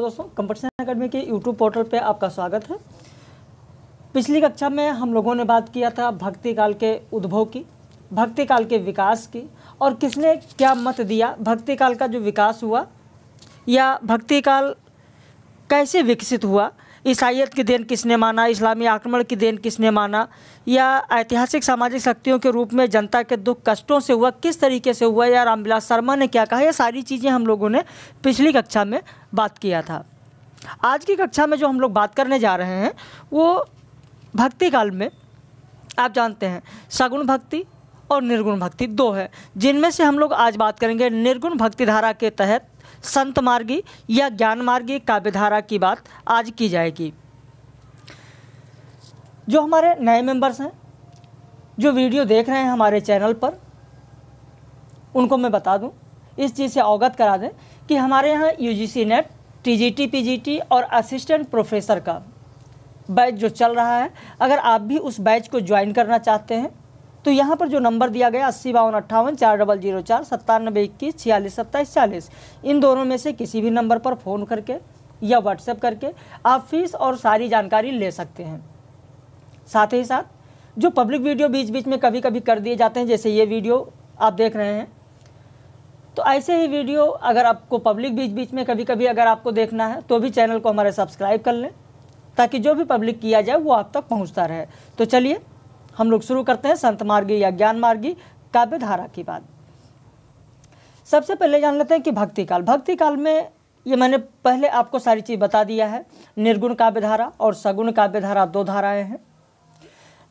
दोस्तों competition academy के YouTube portal पे आपका स्वागत है पिछली कक्षा में हम लोगों ने बात किया था भक्ति काल के उद्भव की भक्ति काल के विकास की और किसने क्या मत दिया भक्ति काल का जो विकास हुआ या भक्ति काल कैसे विकसित हुआ ईसाइत की देन किसने माना इस्लामी आक्रमण की देन किसने माना या ऐतिहासिक सामाजिक शक्तियों के रूप में जनता के दुख कष्टों से हुआ किस तरीके से हुआ या रामविलास शर्मा ने क्या कहा यह सारी चीज़ें हम लोगों ने पिछली कक्षा में बात किया था आज की कक्षा में जो हम लोग बात करने जा रहे हैं वो भक्ति काल में आप जानते हैं सगुण भक्ति और निर्गुण भक्ति दो है जिनमें से हम लोग आज बात करेंगे निर्गुण भक्ति धारा के तहत संत मार्गी या ज्ञान मार्गी काव्यधारा की बात आज की जाएगी जो हमारे नए मेंबर्स हैं जो वीडियो देख रहे हैं हमारे चैनल पर उनको मैं बता दूं इस चीज़ से अवगत करा दें कि हमारे यहाँ U G C NET T G T P G T और असिस्टेंट प्रोफेसर का बैच जो चल रहा है अगर आप भी उस बैच को ज्वाइन करना चाहते हैं तो यहाँ पर जो नंबर दिया गया अस्सी बावन अट्ठावन चार डबल जीरो चार सत्तानबे इक्कीस छियालीस सत्ताईस चालीस इन दोनों में से किसी भी नंबर पर फ़ोन करके या व्हाट्सएप करके आप फीस और सारी जानकारी ले सकते हैं साथ ही साथ जो पब्लिक वीडियो बीच बीच में कभी कभी कर दिए जाते हैं जैसे ये वीडियो आप देख रहे हैं तो ऐसे ही वीडियो अगर आपको पब्लिक बीच बीच में कभी कभी अगर आपको देखना है तो भी चैनल को हमारे सब्सक्राइब कर लें ताकि जो भी पब्लिक किया जाए वो आप तक पहुंचता रहे तो चलिए हम लोग शुरू करते हैं संत मार्गी या ज्ञान मार्गी काव्य धारा की बात सबसे पहले जान लेते हैं कि भक्ति काल भक्ति काल में ये मैंने पहले आपको सारी चीज़ बता दिया है निर्गुण काव्य धारा और सगुण काव्य धारा दो धाराएं हैं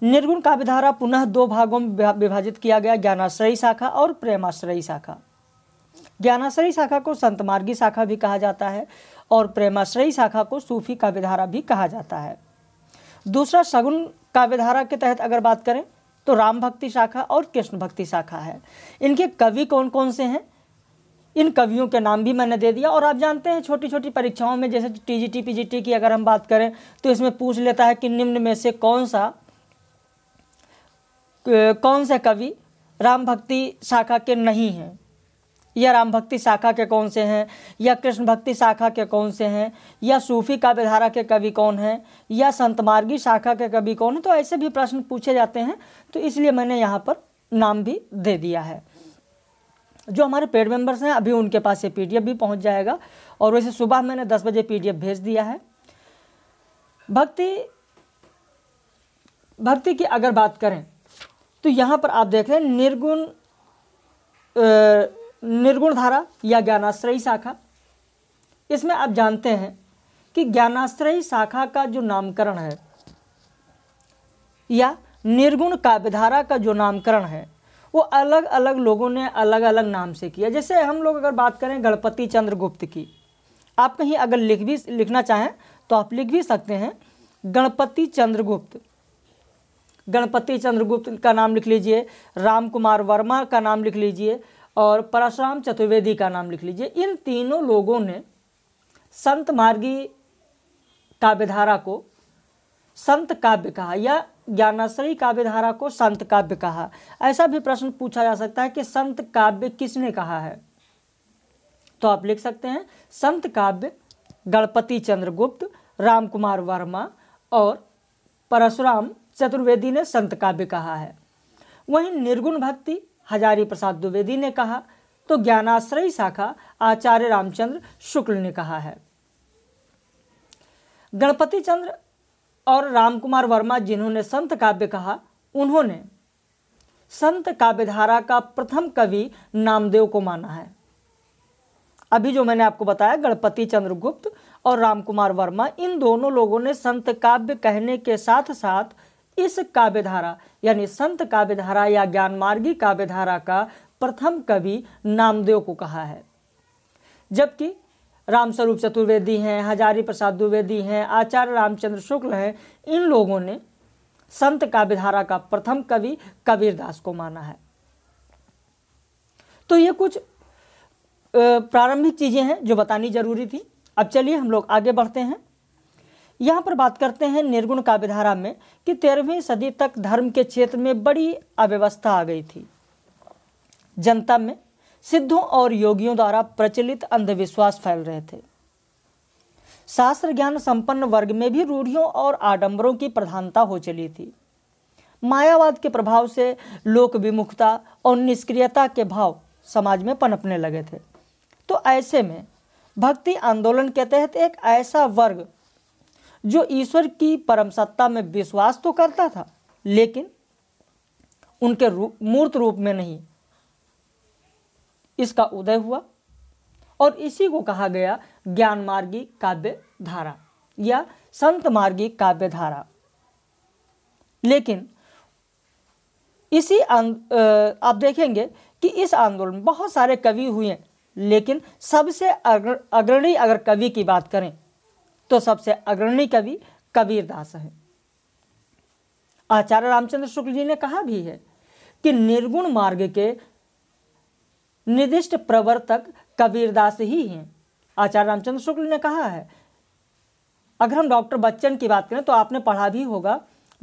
निर्गुण काव्य धारा पुनः दो भागों में विभाजित किया गया ज्ञानाश्रयी शाखा और प्रेमाश्रयी शाखा ज्ञानाश्रयी शाखा को संत मार्गी शाखा भी कहा जाता है और प्रेमाश्रयी शाखा को सूफी काव्य धारा भी कहा जाता है दूसरा सगुण काव्यधारा के तहत अगर बात करें तो राम भक्ति शाखा और कृष्ण भक्ति शाखा है इनके कवि कौन कौन से हैं इन कवियों के नाम भी मैंने दे दिया और आप जानते हैं छोटी छोटी परीक्षाओं में जैसे T T G P G T की अगर हम बात करें तो इसमें पूछ लेता है कि निम्न में से कौन सा कौन सा कवि राम भक्ति शाखा के नहीं हैं या राम भक्ति शाखा के कौन से हैं या कृष्ण भक्ति शाखा के कौन से हैं या सूफी काव्यधारा के कवि कौन हैं या संतमार्गी शाखा के कवि कौन हैं तो ऐसे भी प्रश्न पूछे जाते हैं तो इसलिए मैंने यहाँ पर नाम भी दे दिया है जो हमारे पेड मेंबर्स हैं अभी उनके पास ये पीडीएफ भी पहुँच जाएगा और वैसे सुबह मैंने दस बजे पीडीएफ भेज दिया है भक्ति भक्ति की अगर बात करें तो यहाँ पर आप देख रहे हैं निर्गुण निर्गुण धारा या ज्ञानाश्रयी शाखा इसमें आप जानते हैं कि ज्ञानाश्रयी शाखा का जो नामकरण है या निर्गुण काव्यधारा का जो नामकरण है वो अलग अलग लोगों ने अलग अलग नाम से किया जैसे हम लोग अगर बात करें गणपति चंद्र गुप्त की आप कहीं अगर लिख भी लिखना चाहें तो आप लिख भी सकते हैं गणपति चंद्रगुप्त गणपति चंद्रगुप्त का नाम लिख लीजिए राम कुमार वर्मा का नाम लिख लीजिए और परशुराम चतुर्वेदी का नाम लिख लीजिए इन तीनों लोगों ने संत मार्गी काव्यधारा को संत काव्य कहा या ज्ञानाश्रयी काव्यधारा को संत काव्य कहा ऐसा भी प्रश्न पूछा जा सकता है कि संत काव्य किसने कहा है तो आप लिख सकते हैं संत काव्य गणपति चंद्रगुप्त रामकुमार वर्मा और परशुराम चतुर्वेदी ने संत काव्य कहा है वहीं निर्गुण भक्ति हजारी प्रसाद द्विवेदी ने कहा तो ज्ञानाश्रय शाखा आचार्य रामचंद्र शुक्ल ने कहा है गणपति चंद्र और रामकुमार वर्मा जिन्होंने संत काव्य कहा उन्होंने संत काव्यधारा का प्रथम कवि नामदेव को माना है अभी जो मैंने आपको बताया गणपति चंद्रगुप्त और रामकुमार वर्मा इन दोनों लोगों ने संत काव्य कहने के साथ साथ इस काव्यधारा यानी संत काव्यधारा या ज्ञान मार्गी काव्यधारा का प्रथम कवि नामदेव को कहा है जबकि रामस्वरूप चतुर्वेदी हैं हजारी प्रसाद द्विवेदी हैं आचार्य रामचंद्र शुक्ल हैं इन लोगों ने संत काव्यधारा का प्रथम कवि कबीरदास को माना है तो ये कुछ प्रारंभिक चीज़ें हैं जो बतानी जरूरी थी अब चलिए हम लोग आगे बढ़ते हैं यहाँ पर बात करते हैं निर्गुण काव्यधारा में कि तेरहवीं सदी तक धर्म के क्षेत्र में बड़ी अव्यवस्था आ गई थी जनता में सिद्धों और योगियों द्वारा प्रचलित अंधविश्वास फैल रहे थे शास्त्र ज्ञान संपन्न वर्ग में भी रूढ़ियों और आडंबरों की प्रधानता हो चली थी मायावाद के प्रभाव से लोक विमुखता और निष्क्रियता के भाव समाज में पनपने लगे थे तो ऐसे में भक्ति आंदोलन के तहत एक ऐसा वर्ग जो ईश्वर की परम सत्ता में विश्वास तो करता था लेकिन उनके रूप मूर्त रूप में नहीं इसका उदय हुआ और इसी को कहा गया ज्ञान मार्गी काव्य धारा या संत मार्गी काव्य धारा लेकिन इसी आप देखेंगे कि इस आंदोलन बहुत सारे कवि हुए लेकिन सबसे अग्रणी अगर कवि की बात करें तो सबसे अग्रणी कवि कबीरदास है आचार्य रामचंद्र शुक्ल जी ने कहा भी है कि निर्गुण मार्ग के निर्दिष्ट प्रवर्तक कबीरदास ही हैं आचार्य रामचंद्र शुक्ल ने कहा है अगर हम डॉक्टर बच्चन की बात करें तो आपने पढ़ा भी होगा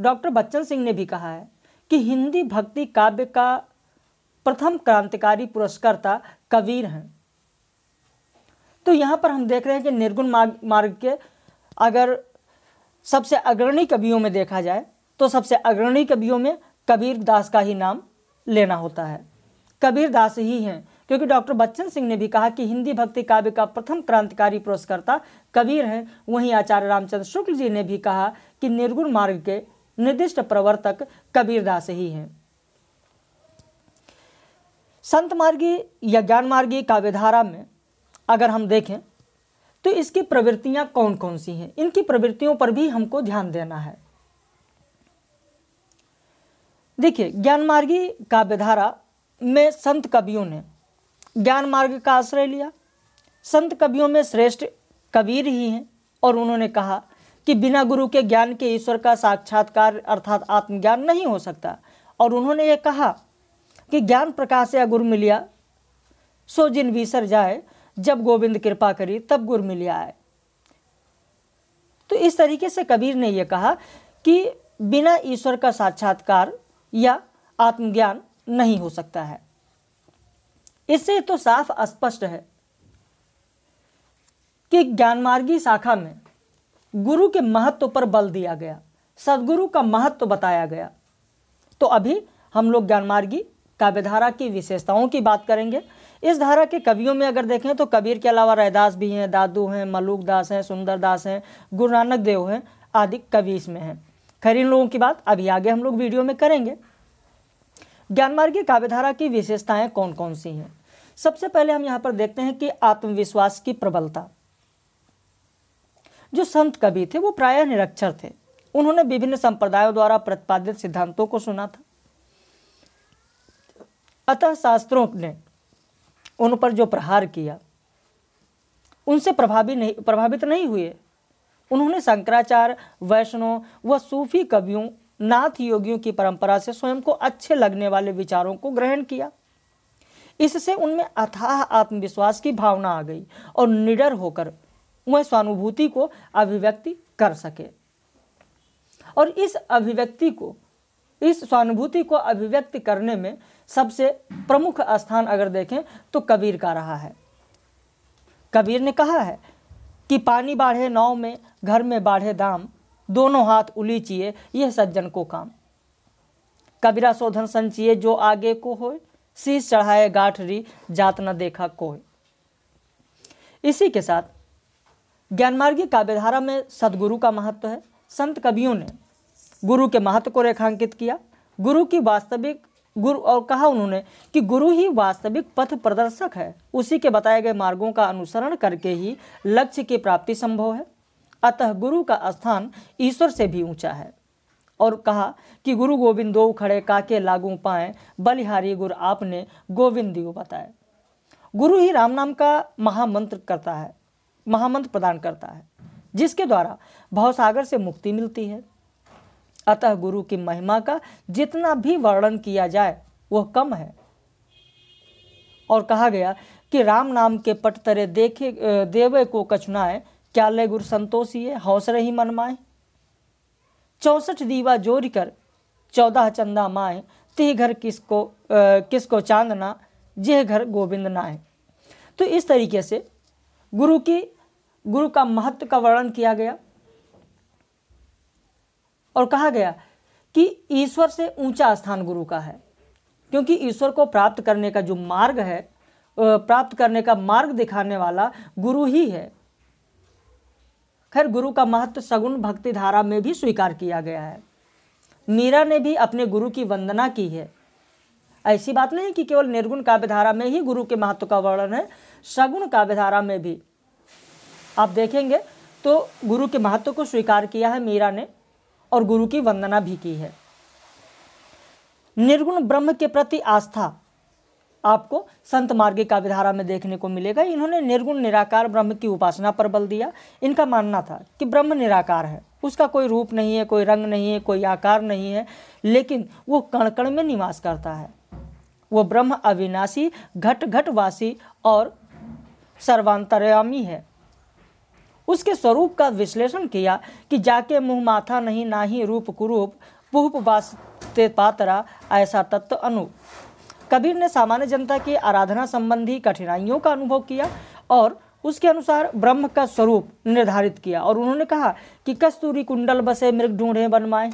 डॉक्टर बच्चन सिंह ने भी कहा है कि हिंदी भक्ति काव्य का प्रथम क्रांतिकारी पुरस्कर्ता कबीर हैं तो यहाँ पर हम देख रहे हैं कि निर्गुण मार्ग के अगर सबसे अग्रणी कवियों में देखा जाए तो सबसे अग्रणी कवियों में कबीर दास का ही नाम लेना होता है कबीर दास ही हैं क्योंकि डॉक्टर बच्चन सिंह ने भी कहा कि हिंदी भक्ति काव्य का प्रथम क्रांतिकारी पुरस्कर्ता कबीर हैं वहीं आचार्य रामचंद्र शुक्ल जी ने भी कहा कि निर्गुण मार्ग के निर्दिष्ट प्रवर्तक कबीर दास ही हैं संत मार्गी या ज्ञान मार्गी काव्यधारा में अगर हम देखें तो इसकी प्रवृत्तियां कौन कौन सी हैं इनकी प्रवृत्तियों पर भी हमको ध्यान देना है देखिए ज्ञानमार्गी काव्यधारा में संत कवियों ने ज्ञान मार्ग का आश्रय लिया संत कवियों में श्रेष्ठ कबीर ही हैं और उन्होंने कहा कि बिना गुरु के ज्ञान के ईश्वर का साक्षात्कार अर्थात आत्मज्ञान नहीं हो सकता और उन्होंने ये कहा कि ज्ञान प्रकाश या गुरु मिलिया सो जिन विसर जाए जब गोविंद कृपा करी तब गुर मिलिया आए तो इस तरीके से कबीर ने यह कहा कि बिना ईश्वर का साक्षात्कार या आत्मज्ञान नहीं हो सकता है इससे तो साफ स्पष्ट है कि ज्ञानमार्गी शाखा में गुरु के महत्व पर बल दिया गया सदगुरु का महत्व बताया गया तो अभी हम लोग ज्ञानमार्गी काव्यधारा की विशेषताओं की बात करेंगे इस धारा के कवियों में अगर देखें तो कबीर के अलावा रैदास भी हैं दादू हैं मलूक दास हैं सुंदर दास हैं गुरु नानक देव हैं आदि कवि इसमें हैं खैर इन लोगों की बात अभी आगे हम लोग वीडियो में करेंगे ज्ञानमार्गीय काव्यधारा की विशेषताएं कौन कौन सी हैं सबसे पहले हम यहाँ पर देखते हैं कि आत्मविश्वास की प्रबलता जो संत कवि थे वो प्रायः निरक्षर थे उन्होंने विभिन्न संप्रदायों द्वारा प्रतिपादित सिद्धांतों को सुना था अतः शास्त्रों ने उन पर जो प्रहार किया उनसे प्रभावित नहीं प्रभावित नहीं हुए उन्होंने शंकराचार्य वैष्णव व सूफी कवियों नाथ योगियों की परंपरा से स्वयं को अच्छे लगने वाले विचारों को ग्रहण किया इससे उनमें अथाह आत्मविश्वास की भावना आ गई और निडर होकर वह स्वानुभूति को अभिव्यक्ति कर सके और इस अभिव्यक्ति को इस स्वानुभूति को अभिव्यक्त करने में सबसे प्रमुख स्थान अगर देखें तो कबीर का रहा है कबीर ने कहा है कि पानी बाढ़े नाव में घर में बाढ़े दाम दोनों हाथ उलीचिए यह सज्जन को काम कबीरा शोधन संचिए जो आगे को हो शीश चढ़ाए गाठरी जात न देखा कोई इसी के साथ ज्ञानमार्गी काव्यधारा में सदगुरु का महत्व है संत कवियों ने गुरु के महत्व को रेखांकित किया गुरु की वास्तविक गुरु और कहा उन्होंने कि गुरु ही वास्तविक पथ प्रदर्शक है उसी के बताए गए मार्गों का अनुसरण करके ही लक्ष्य की प्राप्ति संभव है अतः गुरु का स्थान ईश्वर से भी ऊंचा है और कहा कि गुरु गोविंद दो खड़े काके लागू पाए बलिहारी गुरु आपने गोविंद दियो बताए गुरु ही राम नाम का महामंत्र करता है महामंत्र प्रदान करता है जिसके द्वारा भवसागर से मुक्ति मिलती है अतः गुरु की महिमा का जितना भी वर्णन किया जाए वह कम है और कहा गया कि राम नाम के पट तरे देखे देवे को कछुनाए क्या ले गुरु संतोषिए हौसले ही मन माए चौसठ दीवा जोड़ कर चौदह चंदा माए तिह घर किसको किसको चांदना जेह घर गोविंद नाए तो इस तरीके से गुरु की गुरु का महत्व का वर्णन किया गया और कहा गया कि ईश्वर से ऊंचा स्थान गुरु का है क्योंकि ईश्वर को प्राप्त करने का जो मार्ग है प्राप्त करने का मार्ग दिखाने वाला गुरु ही है खैर गुरु का महत्व सगुण भक्ति धारा में भी स्वीकार किया गया है मीरा ने भी अपने गुरु की वंदना की है ऐसी बात नहीं कि केवल निर्गुण काव्यधारा में ही गुरु के महत्व का वर्णन है सगुण काव्यधारा में भी आप देखेंगे तो गुरु के महत्व को स्वीकार किया है मीरा ने और गुरु की वंदना भी की है निर्गुण ब्रह्म के प्रति आस्था आपको संत मार्गी विधारा में देखने को मिलेगा इन्होंने निर्गुण निराकार ब्रह्म की उपासना पर बल दिया इनका मानना था कि ब्रह्म निराकार है उसका कोई रूप नहीं है कोई रंग नहीं है कोई आकार नहीं है लेकिन वो कण कण में निवास करता है वो ब्रह्म अविनाशी घट घटवासी और सर्वांतरयामी है उसके स्वरूप का विश्लेषण किया कि जाके मुँह माथा नहीं ना ही रूप कुरूप पुहप वास्ते पात्रा ऐसा तत्व अनु कबीर ने सामान्य जनता की आराधना संबंधी कठिनाइयों का अनुभव किया और उसके अनुसार ब्रह्म का स्वरूप निर्धारित किया और उन्होंने कहा कि कस्तूरी कुंडल बसे मृग ढूंढे बनमाए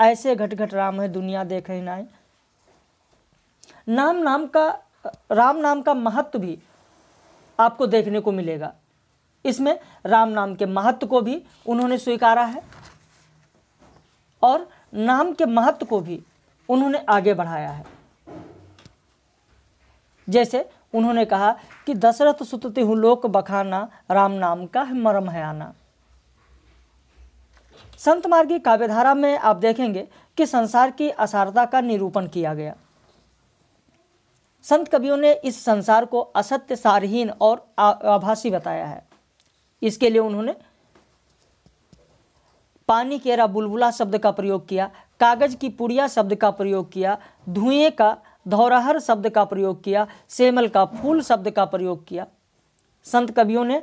ऐसे घट घट राम है दुनिया देख ही नाम नाम का राम नाम का महत्व भी आपको देखने को मिलेगा इसमें राम नाम के महत्व को भी उन्होंने स्वीकारा है और नाम के महत्व को भी उन्होंने आगे बढ़ाया है जैसे उन्होंने कहा कि दशरथ सुतते हूँ लोक बखाना राम नाम का है मरम है आना संत मार्गी काव्यधारा में आप देखेंगे कि संसार की असारता का निरूपण किया गया संत कवियों ने इस संसार को असत्य सारहीन और आभासी बताया है इसके लिए उन्होंने पानी केरा बुलबुला शब्द का प्रयोग किया कागज़ की पुड़िया शब्द का प्रयोग किया धुएं का धौराहर शब्द का प्रयोग किया सेमल का फूल शब्द का प्रयोग किया संत कवियों ने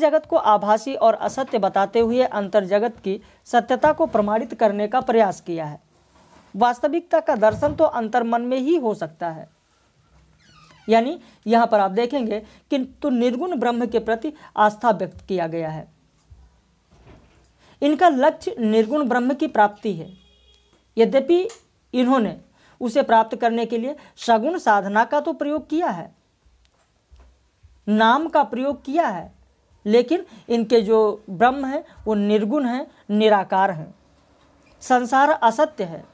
जगत को आभासी और असत्य बताते हुए अंतर जगत की सत्यता को प्रमाणित करने का प्रयास किया है वास्तविकता का दर्शन तो अंतर्मन में ही हो सकता है यानी यहाँ पर आप देखेंगे कि तो निर्गुण ब्रह्म के प्रति आस्था व्यक्त किया गया है इनका लक्ष्य निर्गुण ब्रह्म की प्राप्ति है यद्यपि इन्होंने उसे प्राप्त करने के लिए सगुण साधना का तो प्रयोग किया है नाम का प्रयोग किया है लेकिन इनके जो ब्रह्म हैं वो निर्गुण हैं निराकार हैं संसार असत्य है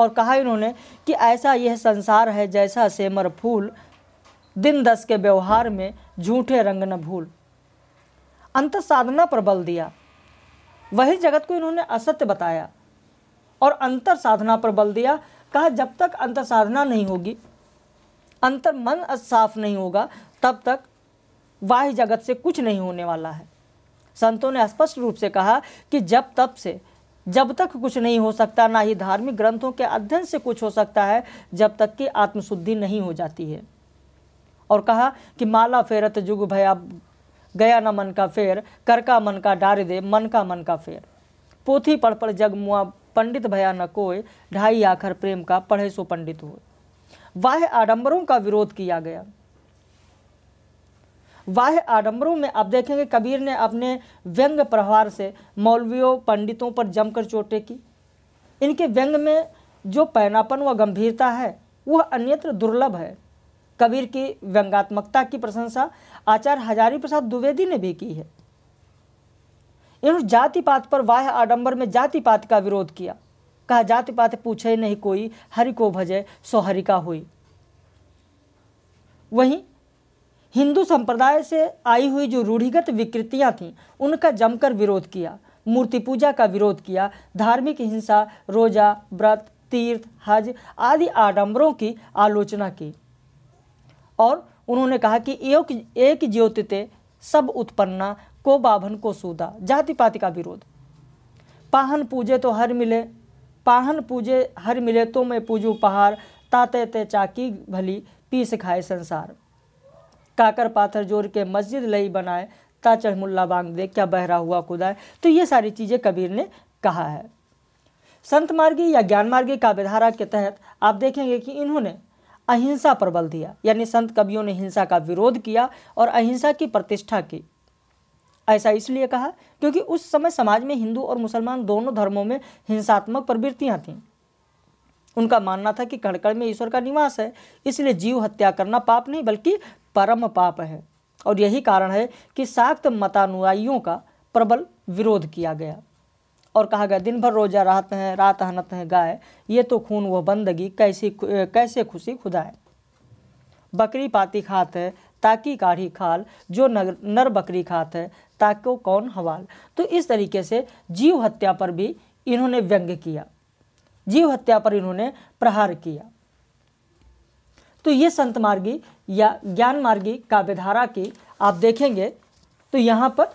और कहा इन्होंने कि ऐसा यह संसार है जैसा सेमर फूल दिन दस के व्यवहार में झूठे रंग न भूल अंत साधना पर बल दिया वही जगत को इन्होंने असत्य बताया और अंतर साधना पर बल दिया कहा जब तक अंतर साधना नहीं होगी अंतर मन साफ नहीं होगा तब तक वाह्य जगत से कुछ नहीं होने वाला है संतों ने स्पष्ट रूप से कहा कि जब तब से जब तक कुछ नहीं हो सकता ना ही धार्मिक ग्रंथों के अध्ययन से कुछ हो सकता है जब तक कि आत्मशुद्धि नहीं हो जाती है और कहा कि माला फेरत जुग भया गया ना मन का फेर कर का मन का डार दे मन का मन का फेर पोथी पढ़ पढ़ जग मुआ पंडित भया न कोय ढाई आखर प्रेम का पढ़े सो पंडित हो वाह आडंबरों का विरोध किया गया वाह आडम्बरों में आप देखेंगे कबीर ने अपने व्यंग प्रहार से मौलवियों पंडितों पर जमकर चोटें की इनके व्यंग में जो पैनापन व गंभीरता है वह अन्यत्र दुर्लभ है कबीर की व्यंगात्मकता की प्रशंसा आचार्य हजारी प्रसाद द्विवेदी ने भी की है इन्होंने पात पर वाह आडंबर में जाति पात का विरोध किया कहा जाति पात पूछे नहीं कोई हरि को भजे सो हुई वहीं हिंदू संप्रदाय से आई हुई जो रूढ़िगत विकृतियां थीं उनका जमकर विरोध किया मूर्ति पूजा का विरोध किया धार्मिक हिंसा रोजा व्रत तीर्थ हज आदि आडंबरों की आलोचना की और उन्होंने कहा कि एक एक ज्योतिते सब उत्पन्ना को बाभन को सूदा जाति पाति का विरोध पाहन पूजे तो हर मिले पाहन पूजे हर मिले तो मैं पूजू पहाड़ ताते ते चाकी भली पी खाए संसार काकर पाथर जोड़ के मस्जिद लई बनाए ताचढ़ मुल्ला बांग दे क्या बहरा हुआ खुदाए तो ये सारी चीज़ें कबीर ने कहा है संत मार्गी या ज्ञान मार्गी काव्यधारा के तहत आप देखेंगे कि इन्होंने अहिंसा पर बल दिया यानी संत कवियों ने हिंसा का विरोध किया और अहिंसा की प्रतिष्ठा की ऐसा इसलिए कहा क्योंकि उस समय समाज में हिंदू और मुसलमान दोनों धर्मों में हिंसात्मक प्रवृत्तियां थीं उनका मानना था कि कणकड़ में ईश्वर का निवास है इसलिए जीव हत्या करना पाप नहीं बल्कि परम पाप है और यही कारण है कि साक्त मतानुयायियों का प्रबल विरोध किया गया और कहा गया दिन भर रोजा रहते हैं रात हनत हैं गाय ये तो खून वह बंदगी कैसी कैसे खुशी खुदाए बकरी पाती खात है ताकि काढ़ी खाल जो नर नर बकरी खात है ताको कौन हवाल तो इस तरीके से जीव हत्या पर भी इन्होंने व्यंग्य किया जीव हत्या पर इन्होंने प्रहार किया तो ये संत मार्गी या ज्ञान मार्गी काव्यधारा की आप देखेंगे तो यहाँ पर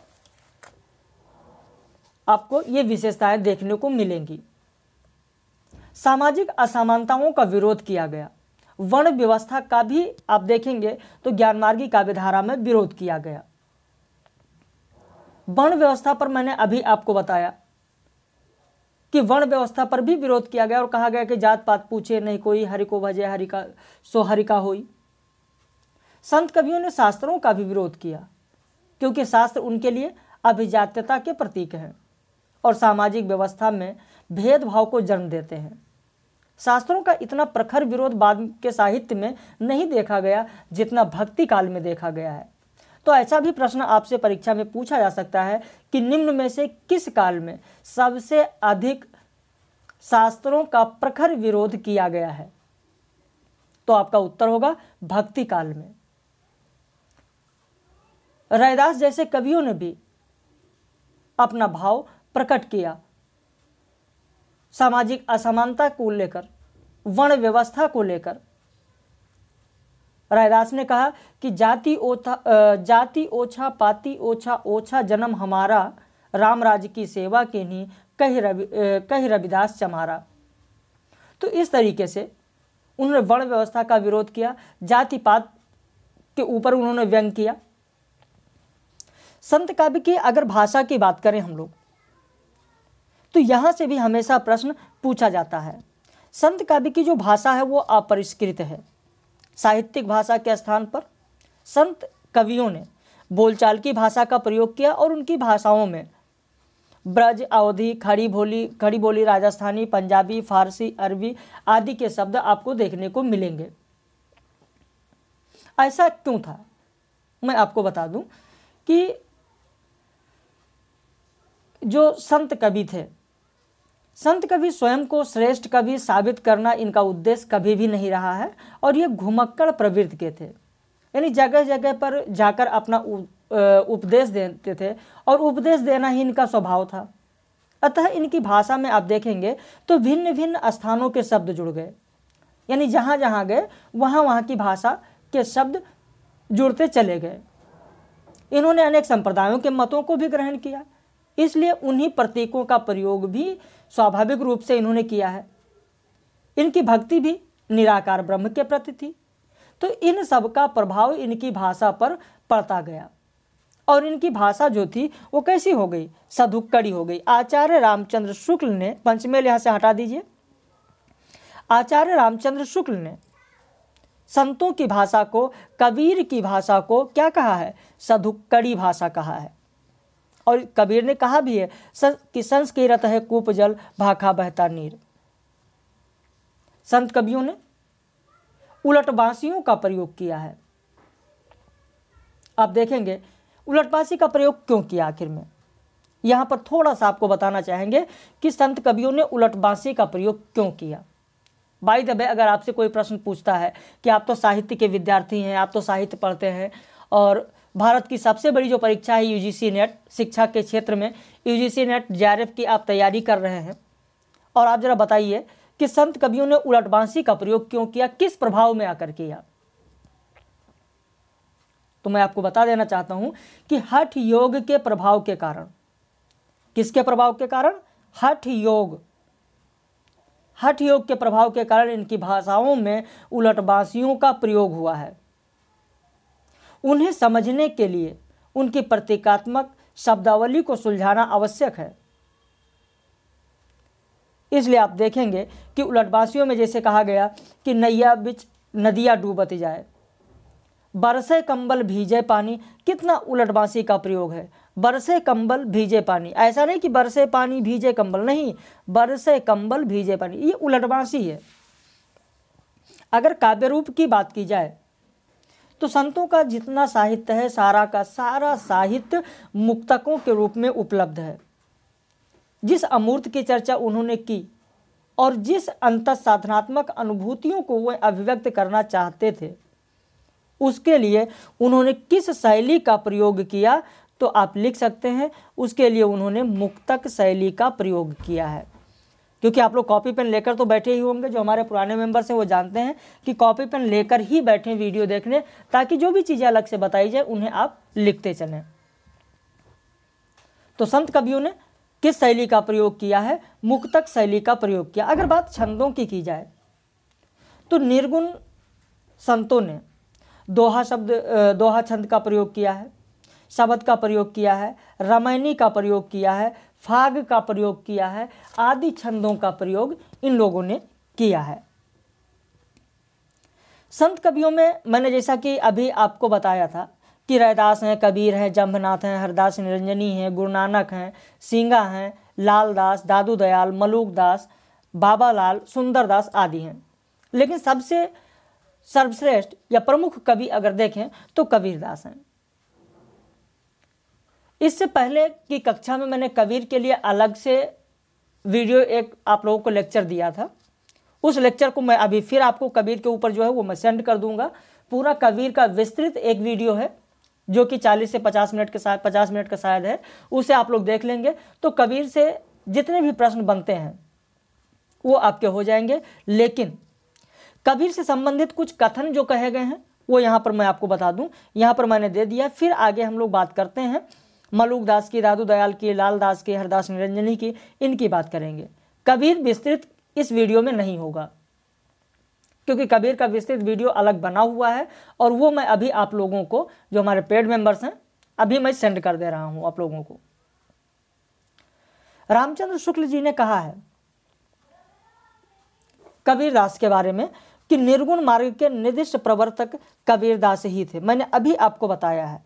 आपको ये विशेषताएं देखने को मिलेंगी सामाजिक असमानताओं का विरोध किया गया वर्ण व्यवस्था का भी आप देखेंगे तो ज्ञानमार्गी काव्यधारा में विरोध किया गया वर्ण व्यवस्था पर मैंने अभी आपको बताया कि वर्ण व्यवस्था पर भी विरोध किया गया और कहा गया कि जात पात पूछे नहीं कोई हरि को भजे हरि का सो हरि का होई संत कवियों ने शास्त्रों का भी विरोध किया क्योंकि शास्त्र उनके लिए अभिजात्यता के प्रतीक हैं और सामाजिक व्यवस्था में भेदभाव को जन्म देते हैं शास्त्रों का इतना प्रखर विरोध बाद के साहित्य में नहीं देखा गया जितना भक्ति काल में देखा गया है तो ऐसा भी प्रश्न आपसे परीक्षा में पूछा जा सकता है कि निम्न में से किस काल में सबसे अधिक शास्त्रों का प्रखर विरोध किया गया है तो आपका उत्तर होगा भक्ति काल में रैदास जैसे कवियों ने भी अपना भाव प्रकट किया सामाजिक असमानता को लेकर वर्ण व्यवस्था को लेकर रैदास ने कहा कि जाति ओथा जाति ओछा पाति ओछा ओछा जन्म हमारा राम राज्य की सेवा के नहीं कही रवि कही रविदास चमारा तो इस तरीके से उन्होंने वर्ण व्यवस्था का विरोध किया जाति पात के ऊपर उन्होंने व्यंग किया संत काव्य की अगर भाषा की बात करें हम लोग तो यहाँ से भी हमेशा प्रश्न पूछा जाता है संत काव्य की जो भाषा है वो अपरिष्कृत है साहित्यिक भाषा के स्थान पर संत कवियों ने बोलचाल की भाषा का प्रयोग किया और उनकी भाषाओं में ब्रज अवधि खड़ी बोली खड़ी बोली राजस्थानी पंजाबी फारसी अरबी आदि के शब्द आपको देखने को मिलेंगे ऐसा क्यों था मैं आपको बता दूं कि जो संत कवि थे संत कवि स्वयं को श्रेष्ठ कवि साबित करना इनका उद्देश्य कभी भी नहीं रहा है और ये घुमक्कड़ प्रवृत्ति के थे यानी जगह जगह पर जाकर अपना उपदेश देते थे और उपदेश देना ही इनका स्वभाव था अतः इनकी भाषा में आप देखेंगे तो भिन्न भिन्न स्थानों के शब्द जुड़ गए यानी जहाँ जहाँ गए वहाँ वहाँ की भाषा के शब्द जुड़ते चले गए इन्होंने अनेक संप्रदायों के मतों को भी ग्रहण किया इसलिए उन्हीं प्रतीकों का प्रयोग भी स्वाभाविक रूप से इन्होंने किया है इनकी भक्ति भी निराकार ब्रह्म के प्रति थी तो इन सब का प्रभाव इनकी भाषा पर पड़ता गया और इनकी भाषा जो थी वो कैसी हो गई सधुक्कड़ी हो गई आचार्य रामचंद्र शुक्ल ने पंचमेल यहाँ से हटा दीजिए आचार्य रामचंद्र शुक्ल ने संतों की भाषा को कबीर की भाषा को क्या कहा है सधुक्कड़ी भाषा कहा है और कबीर ने कहा भी है कि संस के रत है कूप जल भाखा बहता नीर संत कवियों ने बांसियों का प्रयोग किया है आप देखेंगे उलटबासी का प्रयोग क्यों किया आखिर में यहां पर थोड़ा सा आपको बताना चाहेंगे कि संत कवियों ने बांसी का प्रयोग क्यों किया बाई दबे अगर आपसे कोई प्रश्न पूछता है कि आप तो साहित्य के विद्यार्थी हैं आप तो साहित्य पढ़ते हैं और भारत की सबसे बड़ी जो परीक्षा है यूजीसी नेट शिक्षा के क्षेत्र में यूजीसी नेट जे की आप तैयारी कर रहे हैं और आप ज़रा बताइए कि संत कवियों ने उलटबांसी का प्रयोग क्यों किया किस प्रभाव में आकर किया तो मैं आपको बता देना चाहता हूं कि हठ योग के प्रभाव के कारण किसके प्रभाव के कारण हठ योग हठ योग के प्रभाव के कारण इनकी भाषाओं में उलटबांसियों का प्रयोग हुआ है उन्हें समझने के लिए उनकी प्रतीकात्मक शब्दावली को सुलझाना आवश्यक है इसलिए आप देखेंगे कि उलटवासियों में जैसे कहा गया कि नैया बिच नदिया डूबत जाए बरसे कंबल भीजे पानी कितना उलटवासी का प्रयोग है बरसे कंबल भीजे पानी ऐसा नहीं कि बरसे पानी भीजे कंबल नहीं बरसे कंबल भीजे पानी ये उलटवासी है अगर काव्य रूप की बात की जाए तो संतों का जितना साहित्य है सारा का सारा साहित्य मुक्तकों के रूप में उपलब्ध है जिस अमूर्त की चर्चा उन्होंने की और जिस अंत साधनात्मक अनुभूतियों को वे अभिव्यक्त करना चाहते थे उसके लिए उन्होंने किस शैली का प्रयोग किया तो आप लिख सकते हैं उसके लिए उन्होंने मुक्तक शैली का प्रयोग किया है क्योंकि आप लोग कॉपी पेन लेकर तो बैठे ही होंगे जो हमारे पुराने मेंबर्स हैं वो जानते हैं कि कॉपी पेन लेकर ही बैठें वीडियो देखने ताकि जो भी चीज़ें अलग से बताई जाए उन्हें आप लिखते चलें तो संत कवियों ने किस शैली का प्रयोग किया है मुक्तक शैली का प्रयोग किया अगर बात छंदों की की जाए तो निर्गुण संतों ने दोहा शब्द दोहा छंद का प्रयोग किया है शब्द का प्रयोग किया है रामायणी का प्रयोग किया है फाग का प्रयोग किया है आदि छंदों का प्रयोग इन लोगों ने किया है संत कवियों में मैंने जैसा कि अभी आपको बताया था कि रैदास हैं कबीर हैं जम्भनाथ हैं हरदास निरंजनी हैं गुरु नानक हैं सिंगा हैं लालदास दादू दयाल मलूक दास बाबा लाल सुंदरदास आदि हैं लेकिन सबसे सर्वश्रेष्ठ या प्रमुख कवि अगर देखें तो कबीरदास हैं इससे पहले की कक्षा में मैंने कबीर के लिए अलग से वीडियो एक आप लोगों को लेक्चर दिया था उस लेक्चर को मैं अभी फिर आपको कबीर के ऊपर जो है वो मैं सेंड कर दूंगा पूरा कबीर का विस्तृत एक वीडियो है जो कि 40 से 50 मिनट के साथ 50 मिनट का शायद है उसे आप लोग देख लेंगे तो कबीर से जितने भी प्रश्न बनते हैं वो आपके हो जाएंगे लेकिन कबीर से संबंधित कुछ कथन जो कहे गए हैं वो यहाँ पर मैं आपको बता दूँ यहाँ पर मैंने दे दिया फिर आगे हम लोग बात करते हैं मलूक दास की दादू दयाल की लाल दास की हरदास निरंजनी की इनकी बात करेंगे कबीर विस्तृत इस वीडियो में नहीं होगा क्योंकि कबीर का विस्तृत वीडियो अलग बना हुआ है और वो मैं अभी आप लोगों को जो हमारे पेड मेंबर्स हैं अभी मैं सेंड कर दे रहा हूं आप लोगों को रामचंद्र शुक्ल जी ने कहा है कबीरदास के बारे में कि निर्गुण मार्ग के निर्दिष्ट प्रवर्तक कबीरदास ही थे मैंने अभी आपको बताया है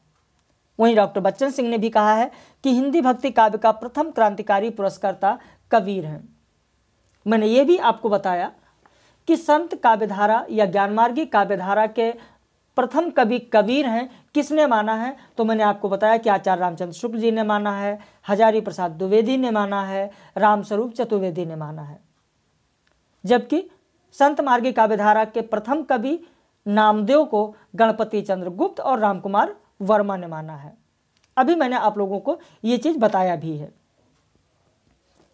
वहीं डॉक्टर बच्चन सिंह ने भी कहा है कि हिंदी भक्ति काव्य का प्रथम क्रांतिकारी पुरस्कर्ता कबीर हैं मैंने ये भी आपको बताया कि संत काव्यधारा या ज्ञानमार्गी काव्यधारा के प्रथम कवि कबीर हैं किसने माना है तो मैंने आपको बताया कि आचार्य रामचंद्र शुक्ल जी ने माना है हजारी प्रसाद द्विवेदी ने माना है रामस्वरूप चतुर्वेदी ने माना है जबकि संत मार्गी काव्यधारा के प्रथम कवि नामदेव को गणपति चंद्र गुप्त और रामकुमार वर्मा ने माना है अभी मैंने आप लोगों को ये चीज़ बताया भी है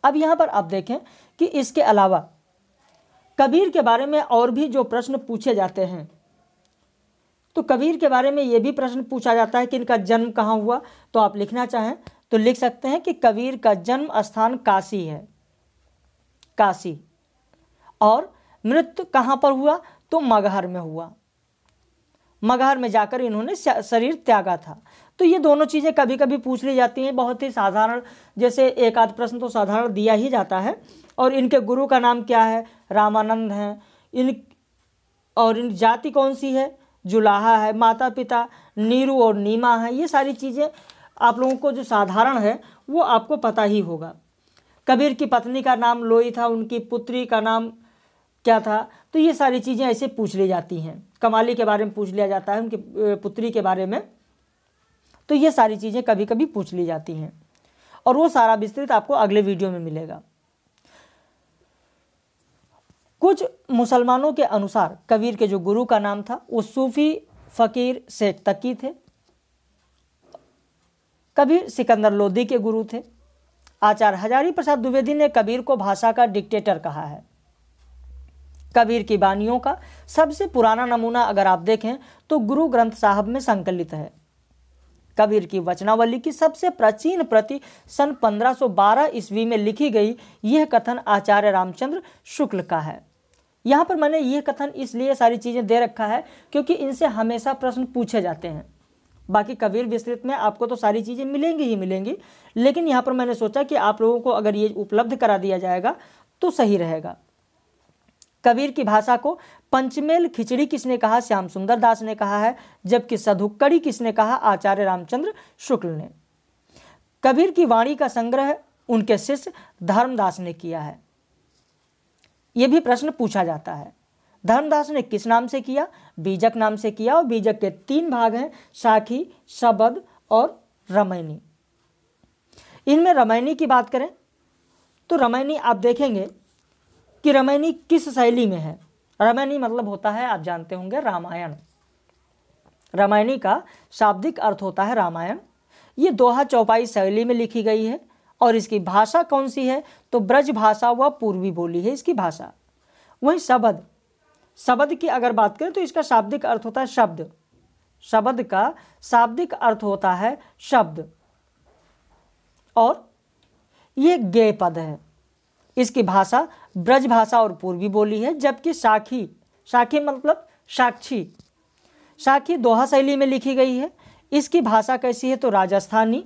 अब यहाँ पर आप देखें कि इसके अलावा कबीर के बारे में और भी जो प्रश्न पूछे जाते हैं तो कबीर के बारे में ये भी प्रश्न पूछा जाता है कि इनका जन्म कहाँ हुआ तो आप लिखना चाहें तो लिख सकते हैं कि कबीर का जन्म स्थान काशी है काशी और मृत्यु कहाँ पर हुआ तो मगहर में हुआ मगहर में जाकर इन्होंने शरीर त्यागा था तो ये दोनों चीज़ें कभी कभी पूछ ली जाती हैं बहुत ही साधारण जैसे एक आध प्रश्न तो साधारण दिया ही जाता है और इनके गुरु का नाम क्या है रामानंद हैं इन और इन जाति कौन सी है जुलाहा है माता पिता नीरू और नीमा है ये सारी चीज़ें आप लोगों को जो साधारण है वो आपको पता ही होगा कबीर की पत्नी का नाम लोई था उनकी पुत्री का नाम क्या था तो ये सारी चीज़ें ऐसे पूछ ली जाती हैं कमाली के बारे में पूछ लिया जाता है उनकी पुत्री के बारे में तो ये सारी चीज़ें कभी कभी पूछ ली जाती हैं और वो सारा विस्तृत आपको अगले वीडियो में मिलेगा कुछ मुसलमानों के अनुसार कबीर के जो गुरु का नाम था वो सूफी फ़कीर शेख तकी थे कबीर सिकंदर लोधी के गुरु थे आचार्य हजारी प्रसाद द्विवेदी ने कबीर को भाषा का डिक्टेटर कहा है कबीर की बानियों का सबसे पुराना नमूना अगर आप देखें तो गुरु ग्रंथ साहब में संकलित है कबीर की वचनावली की सबसे प्राचीन प्रति सन 1512 ईस्वी में लिखी गई यह कथन आचार्य रामचंद्र शुक्ल का है यहाँ पर मैंने यह कथन इसलिए सारी चीज़ें दे रखा है क्योंकि इनसे हमेशा प्रश्न पूछे जाते हैं बाकी कबीर विस्तृत में आपको तो सारी चीज़ें मिलेंगी ही मिलेंगी लेकिन यहाँ पर मैंने सोचा कि आप लोगों को अगर ये उपलब्ध करा दिया जाएगा तो सही रहेगा कबीर की भाषा को पंचमेल खिचड़ी किसने कहा श्याम सुंदर दास ने कहा है जबकि सधुक्कड़ी किसने कहा आचार्य रामचंद्र शुक्ल ने कबीर की वाणी का संग्रह उनके शिष्य धर्मदास ने किया है यह भी प्रश्न पूछा जाता है धर्मदास ने किस नाम से किया बीजक नाम से किया और बीजक के तीन भाग हैं साखी शबद और रमैनी इनमें रमैनी की बात करें तो रमैनी आप देखेंगे कि रमैनी किस शैली में है रमैनी मतलब होता है आप जानते होंगे रामायण रामायणी का शाब्दिक अर्थ होता है रामायण ये दोहा चौपाई शैली में लिखी गई है और इसकी भाषा कौन सी है तो ब्रज भाषा व पूर्वी बोली है इसकी भाषा वहीं शब्द शब्द की अगर बात करें तो इसका शाब्दिक अर्थ होता है शब्द शब्द का शाब्दिक अर्थ होता है शब्द और ये गे पद है इसकी भाषा ब्रज भाषा और पूर्वी बोली है जबकि साखी साखी मतलब साक्षी साखी दोहा शैली में लिखी गई है इसकी भाषा कैसी है तो राजस्थानी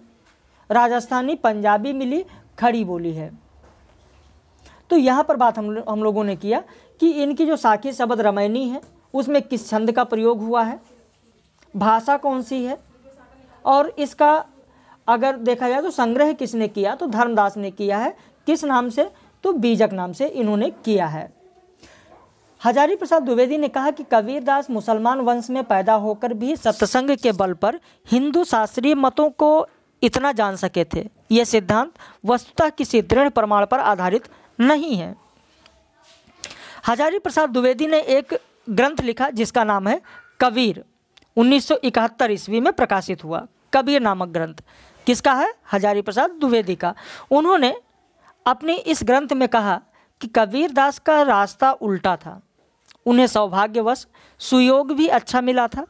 राजस्थानी पंजाबी मिली खड़ी बोली है तो यहाँ पर बात हम हम लोगों ने किया कि इनकी जो साखी शब्द रमैनी है उसमें किस छंद का प्रयोग हुआ है भाषा कौन सी है और इसका अगर देखा जाए तो संग्रह किसने किया तो धर्मदास ने किया है किस नाम से तो बीजक नाम से इन्होंने किया है हजारी प्रसाद द्विवेदी ने कहा कि कबीरदास मुसलमान वंश में पैदा होकर भी सत्संग के बल पर हिंदू शास्त्रीय मतों को इतना जान सके थे यह सिद्धांत वस्तुता किसी दृढ़ प्रमाण पर आधारित नहीं है हजारी प्रसाद द्विवेदी ने एक ग्रंथ लिखा जिसका नाम है कबीर 1971 ईस्वी में प्रकाशित हुआ कबीर नामक ग्रंथ किसका है हजारी प्रसाद द्विवेदी का उन्होंने अपने इस ग्रंथ में कहा कि कबीरदास का रास्ता उल्टा था उन्हें सौभाग्यवश सुयोग भी अच्छा मिला था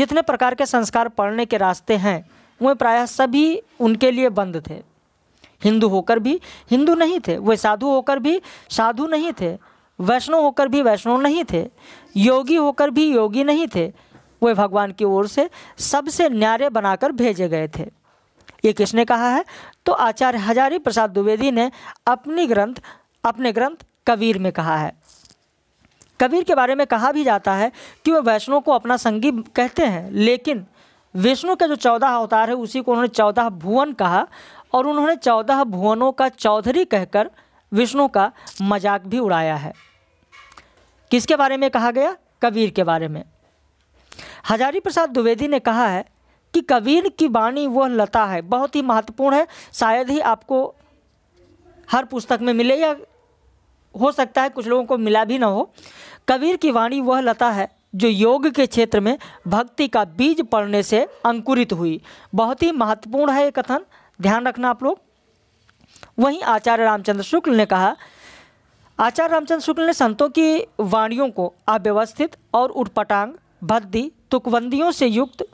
जितने प्रकार के संस्कार पढ़ने के रास्ते हैं वे प्रायः सभी उनके लिए बंद थे हिंदू होकर भी हिंदू नहीं थे वे साधु होकर भी साधु नहीं थे वैष्णव होकर भी वैष्णव नहीं थे योगी होकर भी योगी नहीं थे वे भगवान की ओर से सबसे न्यारे बनाकर भेजे गए थे ये किसने कहा है तो आचार्य हजारी प्रसाद द्विवेदी ने अपनी ग्रंथ अपने ग्रंथ कबीर में कहा है कबीर के बारे में कहा भी जाता है कि वह वैष्णव को अपना संगी कहते हैं लेकिन विष्णु के जो चौदह अवतार है उसी को उन्होंने चौदह भुवन कहा और उन्होंने चौदह भुवनों का चौधरी कहकर विष्णु का मजाक भी उड़ाया है किसके बारे में कहा गया कबीर के बारे में हजारी प्रसाद द्विवेदी ने कहा है कि कबीर की वाणी वह लता है बहुत ही महत्वपूर्ण है शायद ही आपको हर पुस्तक में मिले या हो सकता है कुछ लोगों को मिला भी ना हो कबीर की वाणी वह लता है जो योग के क्षेत्र में भक्ति का बीज पड़ने से अंकुरित हुई बहुत ही महत्वपूर्ण है ये कथन ध्यान रखना आप लोग वहीं आचार्य रामचंद्र शुक्ल ने कहा आचार्य रामचंद्र शुक्ल ने संतों की वाणियों को अव्यवस्थित और उटपटांग भद्दी तुकबंदियों से युक्त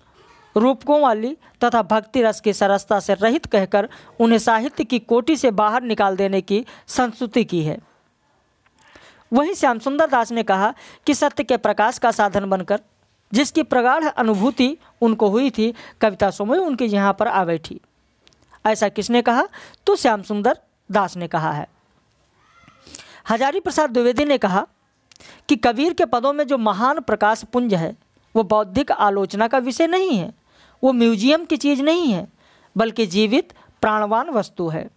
रूपकों वाली तथा भक्ति रस की सरसता से रहित कहकर उन्हें साहित्य की कोटि से बाहर निकाल देने की संस्तुति की है वहीं श्याम सुंदर दास ने कहा कि सत्य के प्रकाश का साधन बनकर जिसकी प्रगाढ़ अनुभूति उनको हुई थी कविता समय उनके यहाँ पर आ बैठी ऐसा किसने कहा तो श्याम सुंदर दास ने कहा है हजारी प्रसाद द्विवेदी ने कहा कि कबीर के पदों में जो महान प्रकाश पुंज है वो बौद्धिक आलोचना का विषय नहीं है वो म्यूजियम की चीज़ नहीं है बल्कि जीवित प्राणवान वस्तु है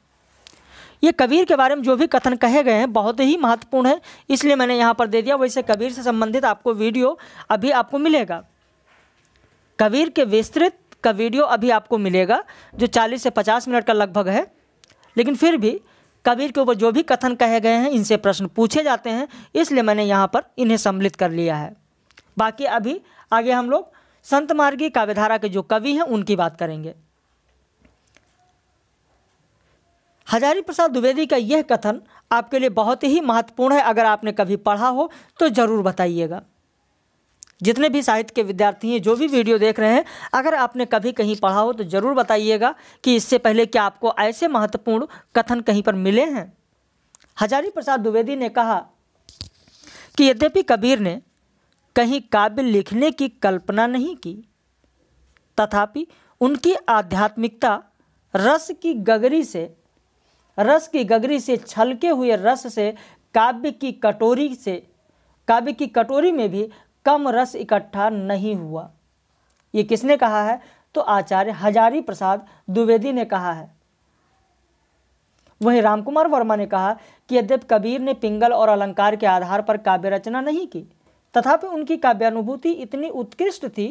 ये कबीर के बारे में जो भी कथन कहे गए हैं बहुत ही महत्वपूर्ण है इसलिए मैंने यहाँ पर दे दिया वैसे कबीर से संबंधित आपको वीडियो अभी आपको मिलेगा कबीर के विस्तृत का वीडियो अभी आपको मिलेगा जो 40 से 50 मिनट का लगभग है लेकिन फिर भी कबीर के ऊपर जो भी कथन कहे गए हैं इनसे प्रश्न पूछे जाते हैं इसलिए मैंने यहाँ पर इन्हें सम्मिलित कर लिया है बाकी अभी आगे हम लोग संत मार्गी काव्यधारा के जो कवि हैं उनकी बात करेंगे हजारी प्रसाद द्विवेदी का यह कथन आपके लिए बहुत ही महत्वपूर्ण है अगर आपने कभी पढ़ा हो तो ज़रूर बताइएगा जितने भी साहित्य के विद्यार्थी हैं जो भी वीडियो देख रहे हैं अगर आपने कभी कहीं पढ़ा हो तो ज़रूर बताइएगा कि इससे पहले क्या आपको ऐसे महत्वपूर्ण कथन कहीं पर मिले हैं हजारी प्रसाद द्विवेदी ने कहा कि यद्यपि कबीर ने कहीं काव्य लिखने की कल्पना नहीं की तथापि उनकी आध्यात्मिकता रस की गगरी से रस की गगरी से छलके हुए रस से काव्य की कटोरी से काव्य की कटोरी में भी कम रस इकट्ठा नहीं हुआ ये किसने कहा है तो आचार्य हजारी प्रसाद द्विवेदी ने कहा है वहीं रामकुमार वर्मा ने कहा कि यद्यप कबीर ने पिंगल और अलंकार के आधार पर काव्य रचना नहीं की तथापि उनकी काव्यानुभूति इतनी उत्कृष्ट थी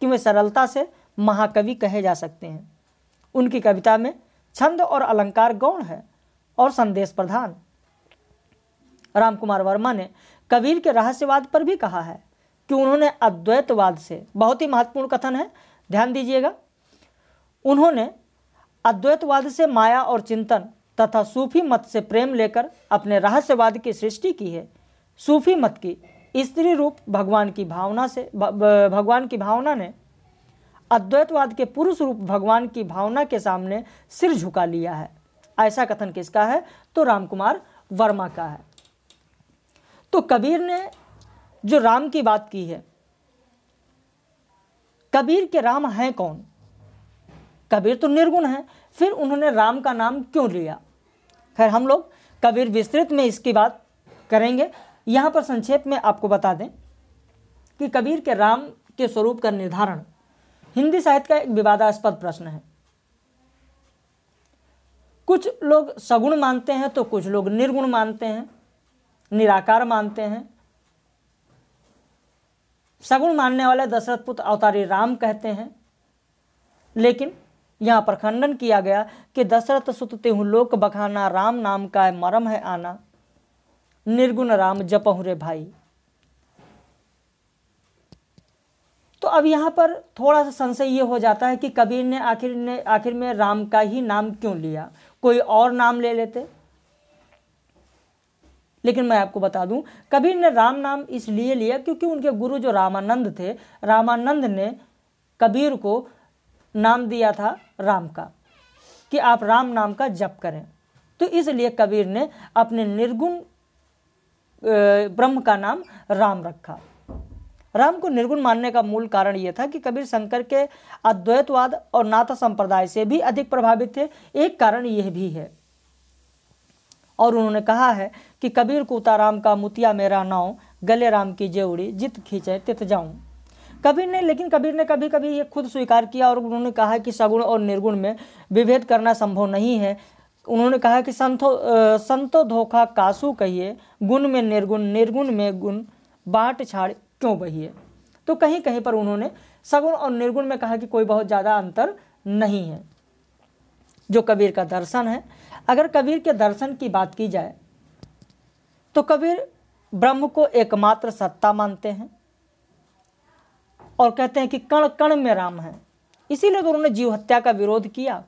कि वे सरलता से महाकवि कहे जा सकते हैं उनकी कविता में छंद और अलंकार गौण है और संदेश प्रधान रामकुमार वर्मा ने कबीर के रहस्यवाद पर भी कहा है कि उन्होंने अद्वैतवाद से बहुत ही महत्वपूर्ण कथन है ध्यान दीजिएगा उन्होंने अद्वैतवाद से माया और चिंतन तथा सूफी मत से प्रेम लेकर अपने रहस्यवाद की सृष्टि की है सूफी मत की स्त्री रूप भगवान की भावना से भगवान की भावना ने अद्वैतवाद के पुरुष रूप भगवान की भावना के सामने सिर झुका लिया है ऐसा कथन किसका है तो रामकुमार वर्मा का है तो कबीर ने जो राम की बात की है कबीर के राम हैं कौन कबीर तो निर्गुण हैं फिर उन्होंने राम का नाम क्यों लिया खैर हम लोग कबीर विस्तृत में इसकी बात करेंगे यहाँ पर संक्षेप में आपको बता दें कि कबीर के राम के स्वरूप का निर्धारण हिंदी साहित्य का एक विवादास्पद प्रश्न है कुछ लोग सगुण मानते हैं तो कुछ लोग निर्गुण मानते हैं निराकार मानते हैं सगुण मानने वाले दशरथ पुत्र अवतारी राम कहते हैं लेकिन यहां पर खंडन किया गया कि दशरथ सुत तेहू लोक बखाना राम नाम का मरम है आना निर्गुण राम जपहूँ रे भाई तो अब यहाँ पर थोड़ा सा संशय ये हो जाता है कि कबीर ने आखिर ने आखिर में राम का ही नाम क्यों लिया कोई और नाम ले लेते लेकिन मैं आपको बता दूं कबीर ने राम नाम इसलिए लिया क्योंकि उनके गुरु जो रामानंद थे रामानंद ने कबीर को नाम दिया था राम का कि आप राम नाम का जप करें तो इसलिए कबीर ने अपने निर्गुण ब्रह्म का नाम राम रखा राम को निर्गुण मानने का मूल कारण यह था कि कबीर शंकर के अद्वैतवाद और नाथ संप्रदाय से भी अधिक प्रभावित थे एक कारण यह भी है और उन्होंने कहा है कि कबीर कोता राम का मुतिया मेरा नाव गले राम की जेवड़ी जित खींचे तित जाऊं कबीर ने लेकिन कबीर ने कभी कभी ये खुद स्वीकार किया और उन्होंने कहा कि सगुण और निर्गुण में विभेद करना संभव नहीं है उन्होंने कहा कि संतो संतो धोखा कासु कहिए गुण में निर्गुण निर्गुण में गुण बाट छाड़ क्यों बहिए तो कहीं कहीं पर उन्होंने सगुण और निर्गुण में कहा कि कोई बहुत ज़्यादा अंतर नहीं है जो कबीर का दर्शन है अगर कबीर के दर्शन की बात की जाए तो कबीर ब्रह्म को एकमात्र सत्ता मानते हैं और कहते हैं कि कण कण में राम है इसीलिए तो उन्होंने जीव हत्या का विरोध किया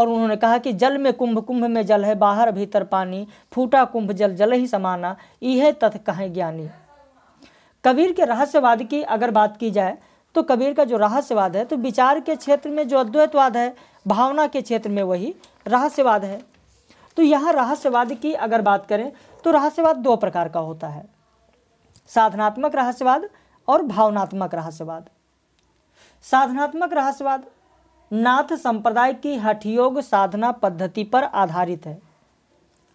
और उन्होंने कहा कि जल में कुंभ कुंभ में जल है बाहर भीतर पानी फूटा कुंभ जल जल ही समाना यह तथ कहें ज्ञानी कबीर के रहस्यवाद की अगर बात की जाए तो कबीर का जो रहस्यवाद है तो विचार के क्षेत्र में जो अद्वैतवाद है भावना के क्षेत्र में वही रहस्यवाद है तो यहाँ रहस्यवाद की अगर बात करें तो रहस्यवाद दो प्रकार का होता है साधनात्मक रहस्यवाद और भावनात्मक रहस्यवाद साधनात्मक रहस्यवाद नाथ संप्रदाय की हठयोग साधना पद्धति पर आधारित है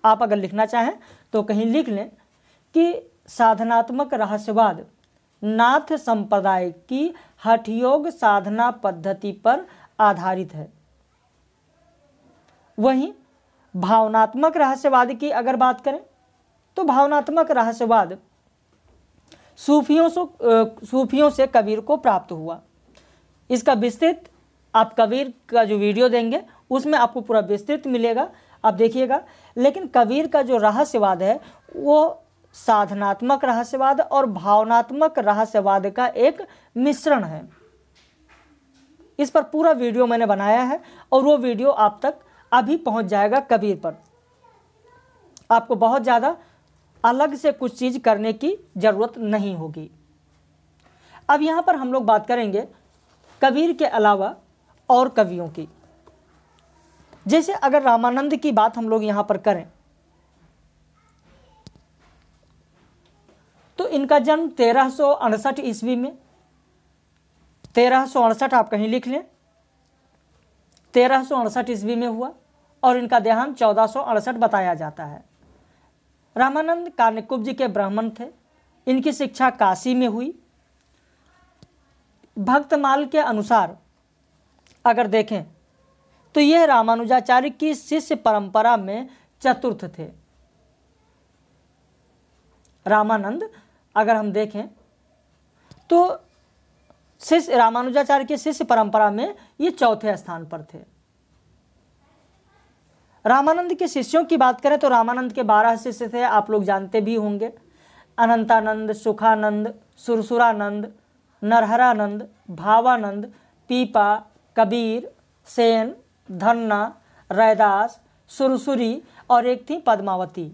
आप अगर लिखना चाहें तो कहीं लिख लें कि साधनात्मक रहस्यवाद नाथ संप्रदाय की हठयोग साधना पद्धति पर आधारित है वहीं भावनात्मक रहस्यवाद की अगर बात करें तो भावनात्मक रहस्यवाद सूफियों से सूफियों से कबीर को प्राप्त हुआ इसका विस्तृत आप कबीर का जो वीडियो देंगे उसमें आपको पूरा विस्तृत मिलेगा आप देखिएगा लेकिन कबीर का जो रहस्यवाद है वो साधनात्मक रहस्यवाद और भावनात्मक रहस्यवाद का एक मिश्रण है इस पर पूरा वीडियो मैंने बनाया है और वो वीडियो आप तक अभी पहुंच जाएगा कबीर पर आपको बहुत ज़्यादा अलग से कुछ चीज़ करने की ज़रूरत नहीं होगी अब यहाँ पर हम लोग बात करेंगे कबीर के अलावा और कवियों की जैसे अगर रामानंद की बात हम लोग यहां पर करें तो इनका जन्म तेरह सौ अड़सठ ईस्वी में तेरह सौ अड़सठ आप कहीं लिख लें तेरह सौ अड़सठ ईस्वी में हुआ और इनका देहांत चौदह सौ अड़सठ बताया जाता है रामानंद कार्निकुब जी के ब्राह्मण थे इनकी शिक्षा काशी में हुई भक्तमाल के अनुसार अगर देखें तो यह रामानुजाचार्य की शिष्य परंपरा में चतुर्थ थे रामानंद अगर हम देखें तो शिष्य रामानुजाचार्य के शिष्य परंपरा में ये चौथे स्थान पर थे रामानंद के शिष्यों की बात करें तो रामानंद के बारह शिष्य थे आप लोग जानते भी होंगे अनंतानंद सुखानंद सुरसुरानंद नरहरानंद भावानंद पीपा कबीर सेन धन्ना रैदास सुरसुरी और एक थी पद्मावती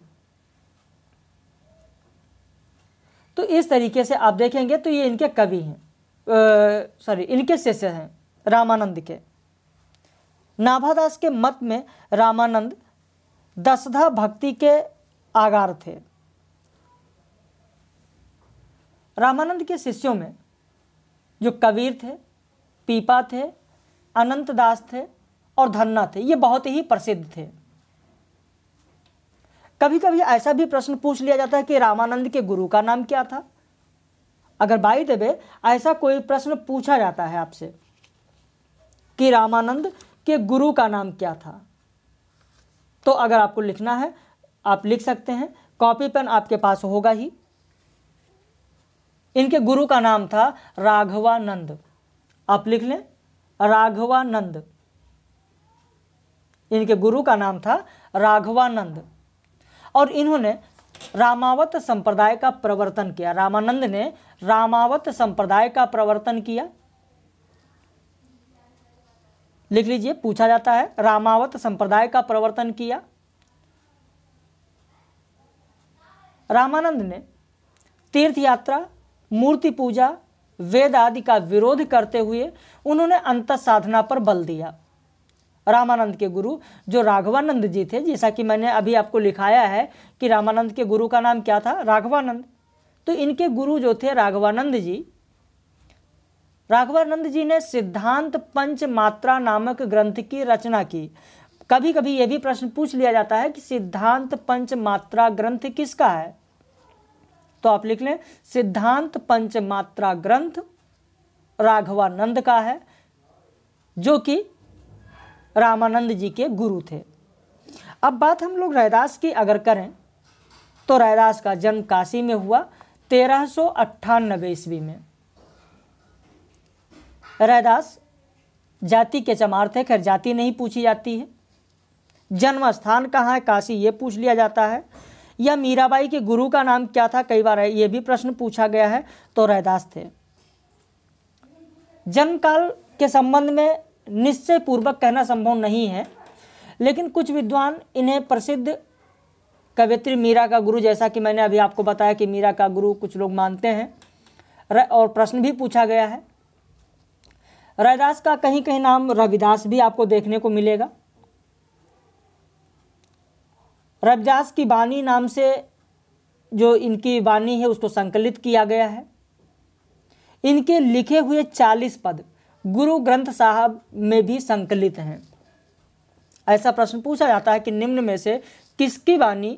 तो इस तरीके से आप देखेंगे तो ये इनके कवि हैं सॉरी इनके शिष्य हैं रामानंद के नाभादास के मत में रामानंद दसधा भक्ति के आगार थे रामानंद के शिष्यों में जो कबीर थे पीपा थे अनंत दास थे और धन्ना थे ये बहुत ही प्रसिद्ध थे कभी कभी ऐसा भी प्रश्न पूछ लिया जाता है कि रामानंद के गुरु का नाम क्या था अगर बाई देवे ऐसा कोई प्रश्न पूछा जाता है आपसे कि रामानंद के गुरु का नाम क्या था तो अगर आपको लिखना है आप लिख सकते हैं कॉपी पेन आपके पास होगा ही इनके गुरु का नाम था राघवानंद आप लिख लें राघवानंद इनके गुरु का नाम था राघवानंद और इन्होंने रामावत संप्रदाय का प्रवर्तन किया रामानंद ने रामावत संप्रदाय का प्रवर्तन किया लिख लीजिए पूछा जाता है रामावत संप्रदाय का प्रवर्तन किया रामानंद ने तीर्थ यात्रा मूर्ति पूजा वेद आदि का विरोध करते हुए उन्होंने अंत साधना पर बल दिया रामानंद के गुरु जो राघवानंद जी थे जैसा कि मैंने अभी आपको लिखाया है कि रामानंद के गुरु का नाम क्या था राघवानंद तो इनके गुरु जो थे राघवानंद जी राघवानंद जी ने सिद्धांत पंच मात्रा नामक ग्रंथ की रचना की कभी कभी यह भी प्रश्न पूछ लिया जाता है कि सिद्धांत पंच मात्रा ग्रंथ किसका है तो आप लिख लें सिद्धांत पंचमात्रा ग्रंथ राघवानंद का है जो कि रामानंद जी के गुरु थे अब बात हम लोग रैदास की अगर करें तो रैदास का जन्म काशी में हुआ तेरह सौ अट्ठानबे ईस्वी में रैदास जाति के चमार थे खैर जाति नहीं पूछी जाती है जन्म स्थान कहाँ है काशी ये पूछ लिया जाता है या मीराबाई के गुरु का नाम क्या था कई बार है ये भी प्रश्न पूछा गया है तो रैदास थे जन्मकाल के संबंध में निश्चय पूर्वक कहना संभव नहीं है लेकिन कुछ विद्वान इन्हें प्रसिद्ध कवित्री मीरा का गुरु जैसा कि मैंने अभी आपको बताया कि मीरा का गुरु कुछ लोग मानते हैं और प्रश्न भी पूछा गया है रैदास का कहीं कहीं नाम रविदास भी आपको देखने को मिलेगा रविदास की वाणी नाम से जो इनकी वाणी है उसको संकलित किया गया है इनके लिखे हुए चालीस पद गुरु ग्रंथ साहब में भी संकलित हैं ऐसा प्रश्न पूछा जाता है कि निम्न में से किसकी वाणी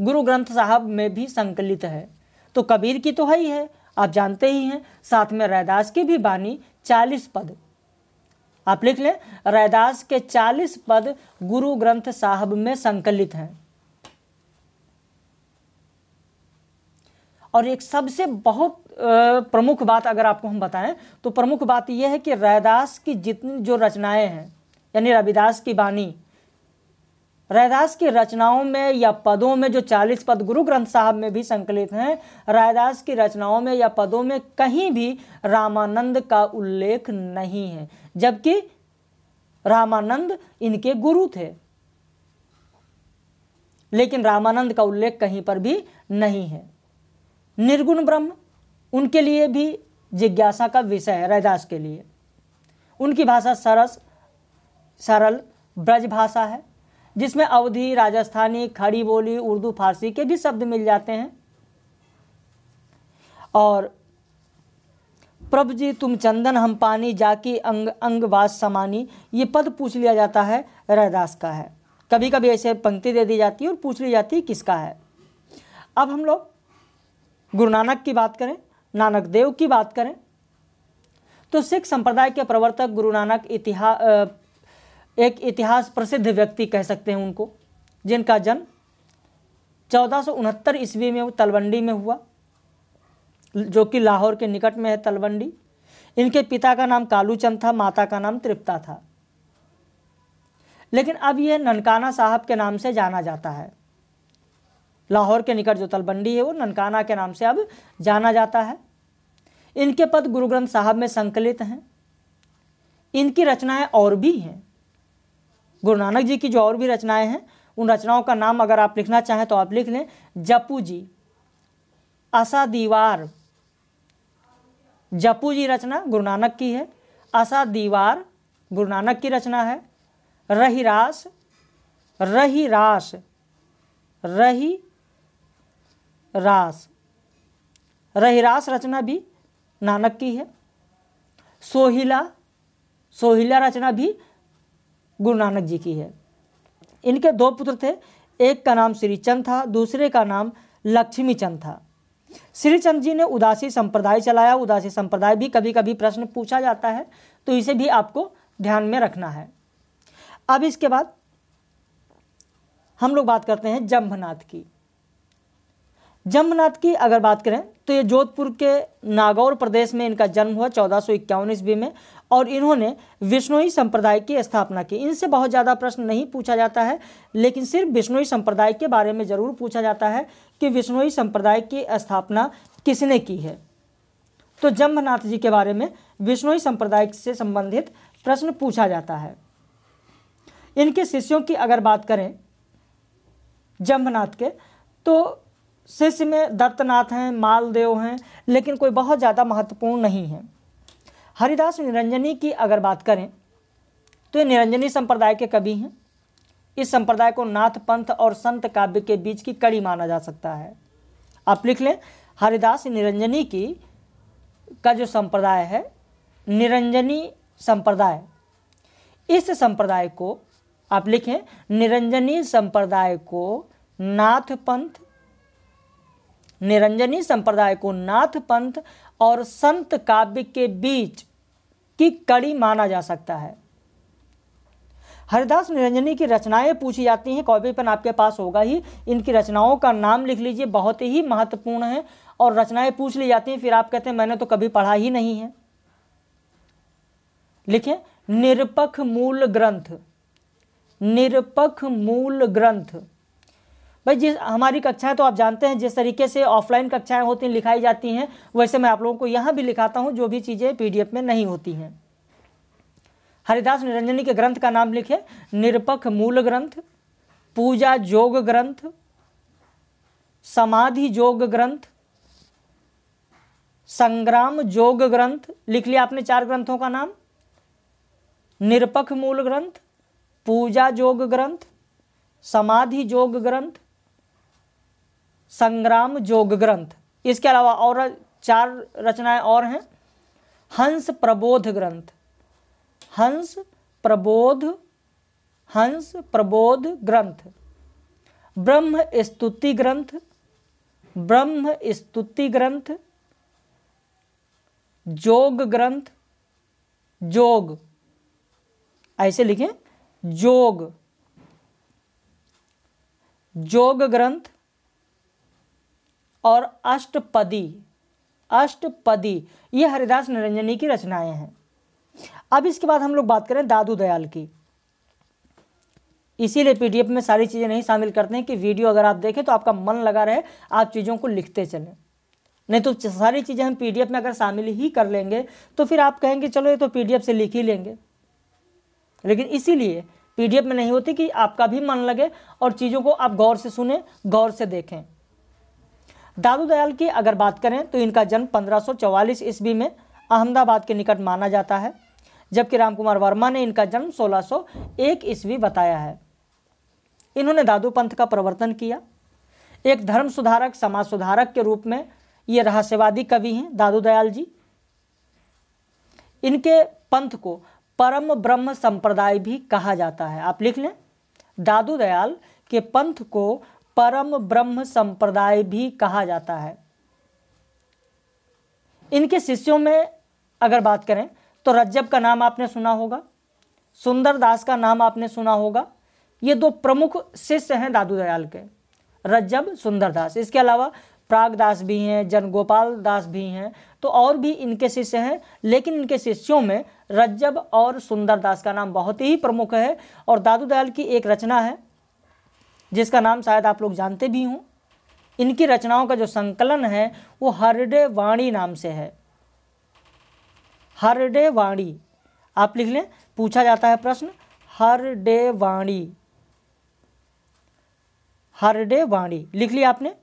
गुरु ग्रंथ साहब में भी संकलित है तो कबीर की तो है ही है आप जानते ही हैं साथ में रैदास की भी वाणी चालीस पद आप लिख लें रैदास के चालीस पद गुरु ग्रंथ साहब में संकलित हैं और एक सबसे बहुत प्रमुख बात अगर आपको हम बताएं तो प्रमुख बात यह है कि रैदास की जितनी जो रचनाएं हैं यानी रविदास की बानी रैदास की रचनाओं में या पदों में जो चालीस पद गुरु ग्रंथ साहब में भी संकलित हैं रैदास की रचनाओं में या पदों में कहीं भी रामानंद का उल्लेख नहीं है जबकि रामानंद इनके गुरु थे लेकिन रामानंद का उल्लेख कहीं पर भी नहीं है निर्गुण ब्रह्म उनके लिए भी जिज्ञासा का विषय है रैदास के लिए उनकी भाषा सरस सरल ब्रज भाषा है जिसमें अवधि राजस्थानी खड़ी बोली उर्दू फारसी के भी शब्द मिल जाते हैं और प्रभु जी तुम चंदन हम पानी जाकी अंग अंगवास समानी ये पद पूछ लिया जाता है रैदास का है कभी कभी ऐसे पंक्ति दे दी जाती है और पूछ ली जाती है किसका है अब हम लोग गुरु नानक की बात करें नानक देव की बात करें तो सिख संप्रदाय के प्रवर्तक गुरु नानक इतिहास एक इतिहास प्रसिद्ध व्यक्ति कह सकते हैं उनको जिनका जन्म चौदह ईस्वी में तलवंडी में हुआ जो कि लाहौर के निकट में है तलवंडी इनके पिता का नाम कालूचंद था माता का नाम तृप्ता था लेकिन अब यह ननकाना साहब के नाम से जाना जाता है लाहौर के निकट जो तलबंडी है वो ननकाना के नाम से अब जाना जाता है इनके पद गुरु ग्रंथ साहब में संकलित हैं इनकी रचनाएं और भी हैं गुरु नानक जी की जो और भी रचनाएं हैं उन रचनाओं का नाम अगर आप लिखना चाहें तो आप लिख लें जपू जी असा दीवार जपू जी रचना गुरु नानक की है असा दीवार गुरु नानक की रचना है रही रास रही रास रही रास रहिरास रचना भी नानक की है सोहिला सोहिला रचना भी गुरु नानक जी की है इनके दो पुत्र थे एक का नाम श्री चंद था दूसरे का नाम लक्ष्मी चंद था श्री चंद जी ने उदासी संप्रदाय चलाया उदासी संप्रदाय भी कभी कभी प्रश्न पूछा जाता है तो इसे भी आपको ध्यान में रखना है अब इसके बाद हम लोग बात करते हैं जम्भनाथ की जम्भनाथ की अगर बात करें तो ये जोधपुर के नागौर प्रदेश में इनका जन्म हुआ चौदह सौ इक्यावन ईस्वी में और इन्होंने विष्णोई संप्रदाय की स्थापना की इनसे बहुत ज़्यादा प्रश्न नहीं पूछा जाता है लेकिन सिर्फ विष्णोई संप्रदाय के बारे में ज़रूर पूछा जाता है कि विष्णोई संप्रदाय की स्थापना किसने की है तो जम्भनाथ जी के बारे में विष्णोई संप्रदाय से संबंधित प्रश्न पूछा जाता है इनके शिष्यों की अगर बात करें जम्भनाथ के तो शिष्य में दत्तनाथ हैं मालदेव हैं लेकिन कोई बहुत ज़्यादा महत्वपूर्ण नहीं है हरिदास निरंजनी की अगर बात करें तो ये निरंजनी संप्रदाय के कवि हैं इस संप्रदाय को नाथ पंथ और संत काव्य के बीच की कड़ी माना जा सकता है आप लिख लें हरिदास निरंजनी की का जो संप्रदाय है निरंजनी संप्रदाय इस संप्रदाय को आप लिखें निरंजनी संप्रदाय को नाथ पंथ निरंजनी संप्रदाय को नाथ पंथ और संत काव्य के बीच की कड़ी माना जा सकता है हरिदास निरंजनी की रचनाएं पूछी जाती हैं कॉपीपन आपके पास होगा ही इनकी रचनाओं का नाम लिख लीजिए बहुत ही महत्वपूर्ण है और रचनाएं पूछ ली जाती हैं फिर आप कहते हैं मैंने तो कभी पढ़ा ही नहीं है लिखें निरपक्ष मूल ग्रंथ निरपक्ष मूल ग्रंथ भाई जिस हमारी कक्षाएं तो आप जानते हैं जिस तरीके से ऑफलाइन कक्षाएं होती हैं लिखाई जाती हैं वैसे मैं आप लोगों को यहाँ भी लिखाता हूँ जो भी चीज़ें पीडीएफ में नहीं होती हैं हरिदास निरंजनी के ग्रंथ का नाम लिखें निरपक्ष मूल ग्रंथ पूजा योग ग्रंथ समाधि योग ग्रंथ संग्राम योग ग्रंथ लिख लिया आपने चार ग्रंथों का नाम निरपख मूल ग्रंथ पूजा योग ग्रंथ समाधि योग ग्रंथ संग्राम जोग ग्रंथ इसके अलावा और चार रचनाएं और हैं हंस प्रबोध ग्रंथ हंस प्रबोध हंस प्रबोध ग्रंथ ब्रह्म स्तुति ग्रंथ ब्रह्म स्तुति ग्रंथ जोग ग्रंथ जोग ऐसे लिखें जोग जोग ग्रंथ और अष्टपदी अष्टपदी ये हरिदास निरंजनी की रचनाएं हैं अब इसके बाद हम लोग बात करें दादू दयाल की इसीलिए पीडीएफ में सारी चीज़ें नहीं शामिल करते हैं कि वीडियो अगर आप देखें तो आपका मन लगा रहे आप चीज़ों को लिखते चलें नहीं तो सारी चीज़ें हम पीडीएफ में अगर शामिल ही कर लेंगे तो फिर आप कहेंगे चलो ये तो पीडीएफ से लिख ही लेंगे लेकिन इसीलिए पीडीएफ में नहीं होती कि आपका भी मन लगे और चीज़ों को आप गौर से सुने गौर से देखें दादू दयाल की अगर बात करें तो इनका जन्म 1544 ईस्वी में अहमदाबाद के निकट माना जाता है जबकि रामकुमार वर्मा ने इनका जन्म 1601 ईस्वी बताया है इन्होंने दादू पंथ का प्रवर्तन किया एक धर्म सुधारक समाज सुधारक के रूप में ये रहस्यवादी कवि हैं दादू दयाल जी इनके पंथ को परम ब्रह्म संप्रदाय भी कहा जाता है आप लिख लें दादू दयाल के पंथ को परम ब्रह्म संप्रदाय भी कहा जाता है इनके शिष्यों में अगर बात करें तो रज्जब का नाम आपने सुना होगा सुंदर दास का नाम आपने सुना होगा ये दो प्रमुख शिष्य हैं दादू दयाल के रज्जब सुंदर दास इसके अलावा प्राग दास भी हैं जनगोपाल दास भी हैं तो और भी इनके शिष्य हैं लेकिन इनके शिष्यों में रज्जब और सुंदर दास का नाम बहुत ही प्रमुख है और दादू दयाल की एक रचना है जिसका नाम शायद आप लोग जानते भी हों इनकी रचनाओं का जो संकलन है वो हरडे वाणी नाम से है हरडे वाणी आप लिख लें पूछा जाता है प्रश्न हरडे वाणी हरडे वाणी लिख लिया आपने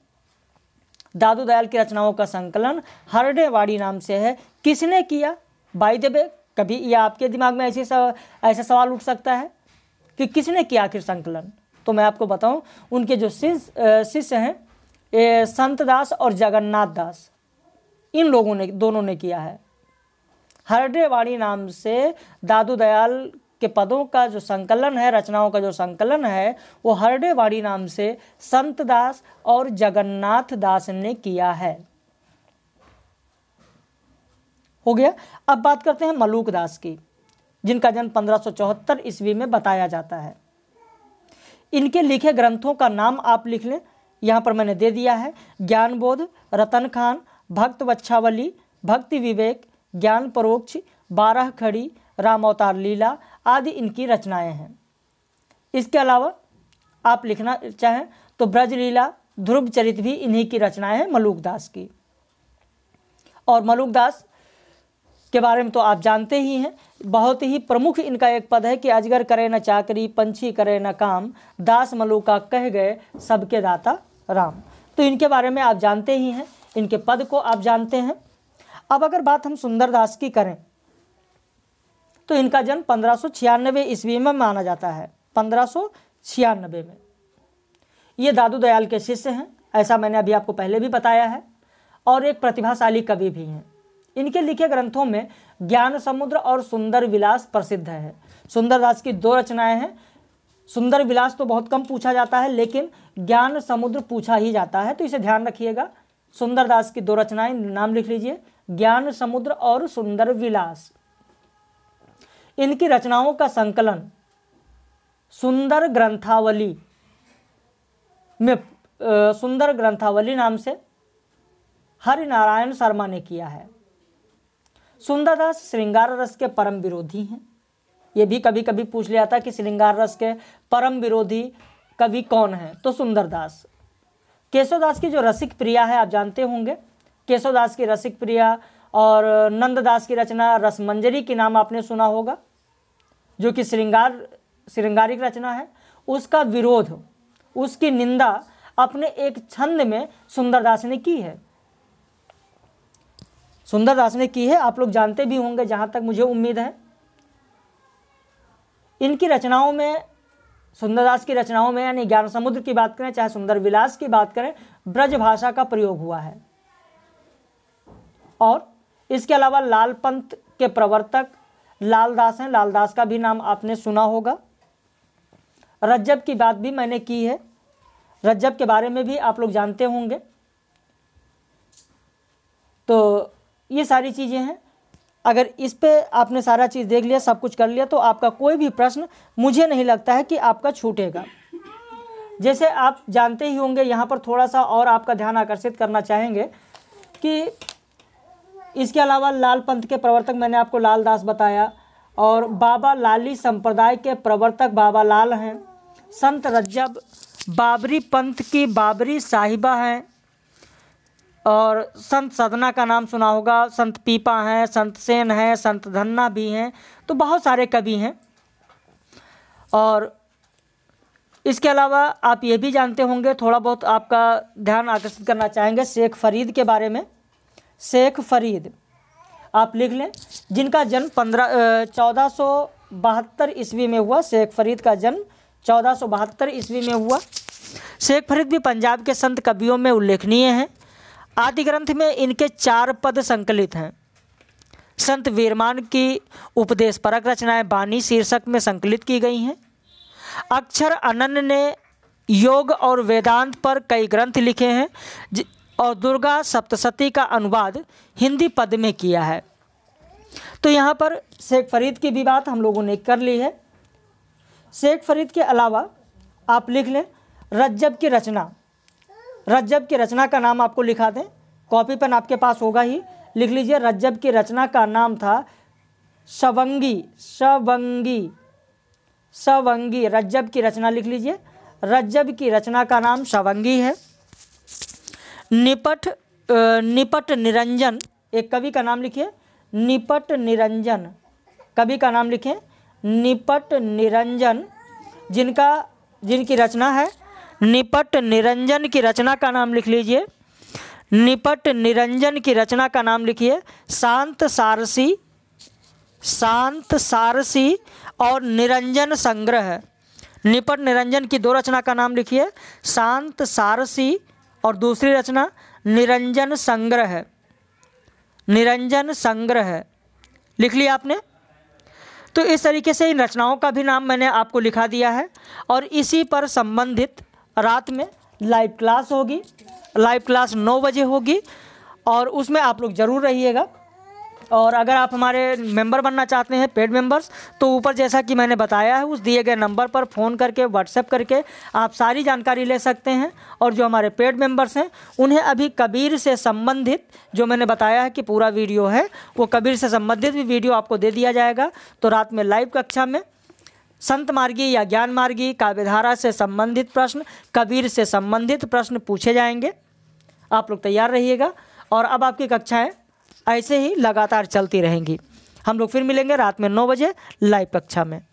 दादू दयाल की रचनाओं का संकलन हरडे वाणी नाम से है किसने किया बाई देवे कभी यह आपके दिमाग में ऐसे ऐसा सवाल उठ सकता है कि किसने किया आखिर संकलन तो मैं आपको बताऊं उनके जो शिष्य शिष्य हैं संत दास और जगन्नाथ दास इन लोगों ने दोनों ने किया है हरडेवाड़ी नाम से दादू दयाल के पदों का जो संकलन है रचनाओं का जो संकलन है वो हरडेवाड़ी नाम से संत दास और जगन्नाथ दास ने किया है हो गया अब बात करते हैं मलूक दास की जिनका जन्म पंद्रह ईस्वी में बताया जाता है इनके लिखे ग्रंथों का नाम आप लिख लें यहाँ पर मैंने दे दिया है ज्ञानबोध रतन खान भक्त वच्छावली भक्ति विवेक ज्ञान परोक्ष बारह खड़ी राम अवतार लीला आदि इनकी रचनाएं हैं इसके अलावा आप लिखना चाहें तो ब्रजलीला ध्रुव चरित भी इन्हीं की रचनाएं हैं मलुकदास की और मलुकदास के बारे में तो आप जानते ही हैं बहुत ही प्रमुख इनका एक पद है कि अजगर करे न चाकरी पंछी करे न काम दास मलुका कह गए सबके दाता राम तो इनके बारे में आप जानते ही हैं इनके पद को आप जानते हैं अब अगर बात हम सुंदरदास की करें तो इनका जन्म पंद्रह सौ ईस्वी में माना जाता है पंद्रह में ये दादू दयाल के शिष्य हैं ऐसा मैंने अभी आपको पहले भी बताया है और एक प्रतिभाशाली कवि भी हैं इनके लिखे ग्रंथों में ज्ञान समुद्र और सुंदर विलास प्रसिद्ध है सुंदरदास की दो रचनाएं हैं सुंदर विलास तो बहुत कम पूछा जाता है लेकिन ज्ञान समुद्र पूछा ही जाता है तो इसे ध्यान रखिएगा सुंदरदास की दो रचनाएं नाम लिख लीजिए ज्ञान समुद्र और सुंदर विलास इनकी रचनाओं का संकलन सुंदर ग्रंथावली में सुंदर ग्रंथावली नाम से हरिनारायण शर्मा ने किया है सुंदरदास श्रृंगार रस के परम विरोधी हैं ये भी कभी कभी पूछ लिया था कि श्रृंगार रस के परम विरोधी कवि कौन है तो सुंदरदास केशवदास की जो रसिक प्रिया है आप जानते होंगे केशवदास की रसिक प्रिया और नंददास की रचना रसमंजरी के नाम आपने सुना होगा जो कि श्रृंगार श्रृंगारिक रचना है उसका विरोध उसकी निंदा अपने एक छंद में सुंदरदास ने की है सुंदर दास ने की है आप लोग जानते भी होंगे जहाँ तक मुझे उम्मीद है इनकी रचनाओं में सुंदरदास की रचनाओं में यानी ज्ञान समुद्र की बात करें चाहे सुंदर विलास की बात करें ब्रज भाषा का प्रयोग हुआ है और इसके अलावा लाल पंथ के प्रवर्तक लालदास हैं लालदास का भी नाम आपने सुना होगा रज्जब की बात भी मैंने की है रज्जब के बारे में भी आप लोग जानते होंगे तो ये सारी चीज़ें हैं अगर इस पे आपने सारा चीज़ देख लिया सब कुछ कर लिया तो आपका कोई भी प्रश्न मुझे नहीं लगता है कि आपका छूटेगा जैसे आप जानते ही होंगे यहाँ पर थोड़ा सा और आपका ध्यान आकर्षित करना चाहेंगे कि इसके अलावा लाल पंथ के प्रवर्तक मैंने आपको लाल दास बताया और बाबा लाली संप्रदाय के प्रवर्तक बाबा लाल हैं संत रज्जब बाबरी पंथ की बाबरी साहिबा हैं और संत सदना का नाम सुना होगा संत पीपा हैं संत सेन हैं संत धन्ना भी हैं तो बहुत सारे कवि हैं और इसके अलावा आप ये भी जानते होंगे थोड़ा बहुत आपका ध्यान आकर्षित करना चाहेंगे शेख फरीद के बारे में शेख फरीद आप लिख लें जिनका जन्म पंद्रह चौदह सौ बहत्तर ईस्वी में हुआ शेख फरीद का जन्म चौदह सौ बहत्तर ईस्वी में हुआ शेख फरीद भी पंजाब के संत कवियों में उल्लेखनीय हैं आदि ग्रंथ में इनके चार पद संकलित हैं संत वीरमान की उपदेश परक रचनाएं बानी शीर्षक में संकलित की गई हैं अक्षर अनन ने योग और वेदांत पर कई ग्रंथ लिखे हैं और दुर्गा सप्तशती का अनुवाद हिंदी पद में किया है तो यहाँ पर शेख फरीद की भी बात हम लोगों ने कर ली है शेख फरीद के अलावा आप लिख लें रज्जब की रचना रज्जब की रचना का नाम आपको लिखा दें कॉपी पेन आपके पास होगा ही लिख लीजिए रज्जब की रचना का नाम था सवंगी सवंगी सवंगी रज्जब की रचना लिख लीजिए रज्जब की रचना का नाम सवंगी है निपट निपट निरंजन एक कवि का नाम लिखिए निपट निरंजन कवि का नाम लिखें निपट निरंजन जिनका जिनकी रचना है निपट निरंजन की रचना का नाम लिख लीजिए निपट निरंजन की रचना का नाम लिखिए शांत सारसी शांत सारसी और निरंजन संग्रह निपट निरंजन की दो रचना का नाम लिखिए शांत सारसी और दूसरी रचना निरंजन संग्रह निरंजन संग्रह लिख लिया आपने तो इस तरीके से इन रचनाओं का भी नाम मैंने आपको लिखा दिया है और इसी पर संबंधित रात में लाइव क्लास होगी लाइव क्लास नौ बजे होगी और उसमें आप लोग ज़रूर रहिएगा और अगर आप हमारे मेंबर बनना चाहते हैं पेड मेंबर्स तो ऊपर जैसा कि मैंने बताया है उस दिए गए नंबर पर फ़ोन करके व्हाट्सएप करके आप सारी जानकारी ले सकते हैं और जो हमारे पेड मेंबर्स हैं उन्हें अभी कबीर से संबंधित जो मैंने बताया है कि पूरा वीडियो है वो कबीर से संबंधित भी वीडियो आपको दे दिया जाएगा तो रात में लाइव कक्षा में संत मार्गी या ज्ञान मार्गी काव्यधारा से संबंधित प्रश्न कबीर से संबंधित प्रश्न पूछे जाएंगे आप लोग तैयार रहिएगा और अब आपकी कक्षाएं ऐसे ही लगातार चलती रहेंगी हम लोग फिर मिलेंगे रात में नौ बजे लाइव कक्षा में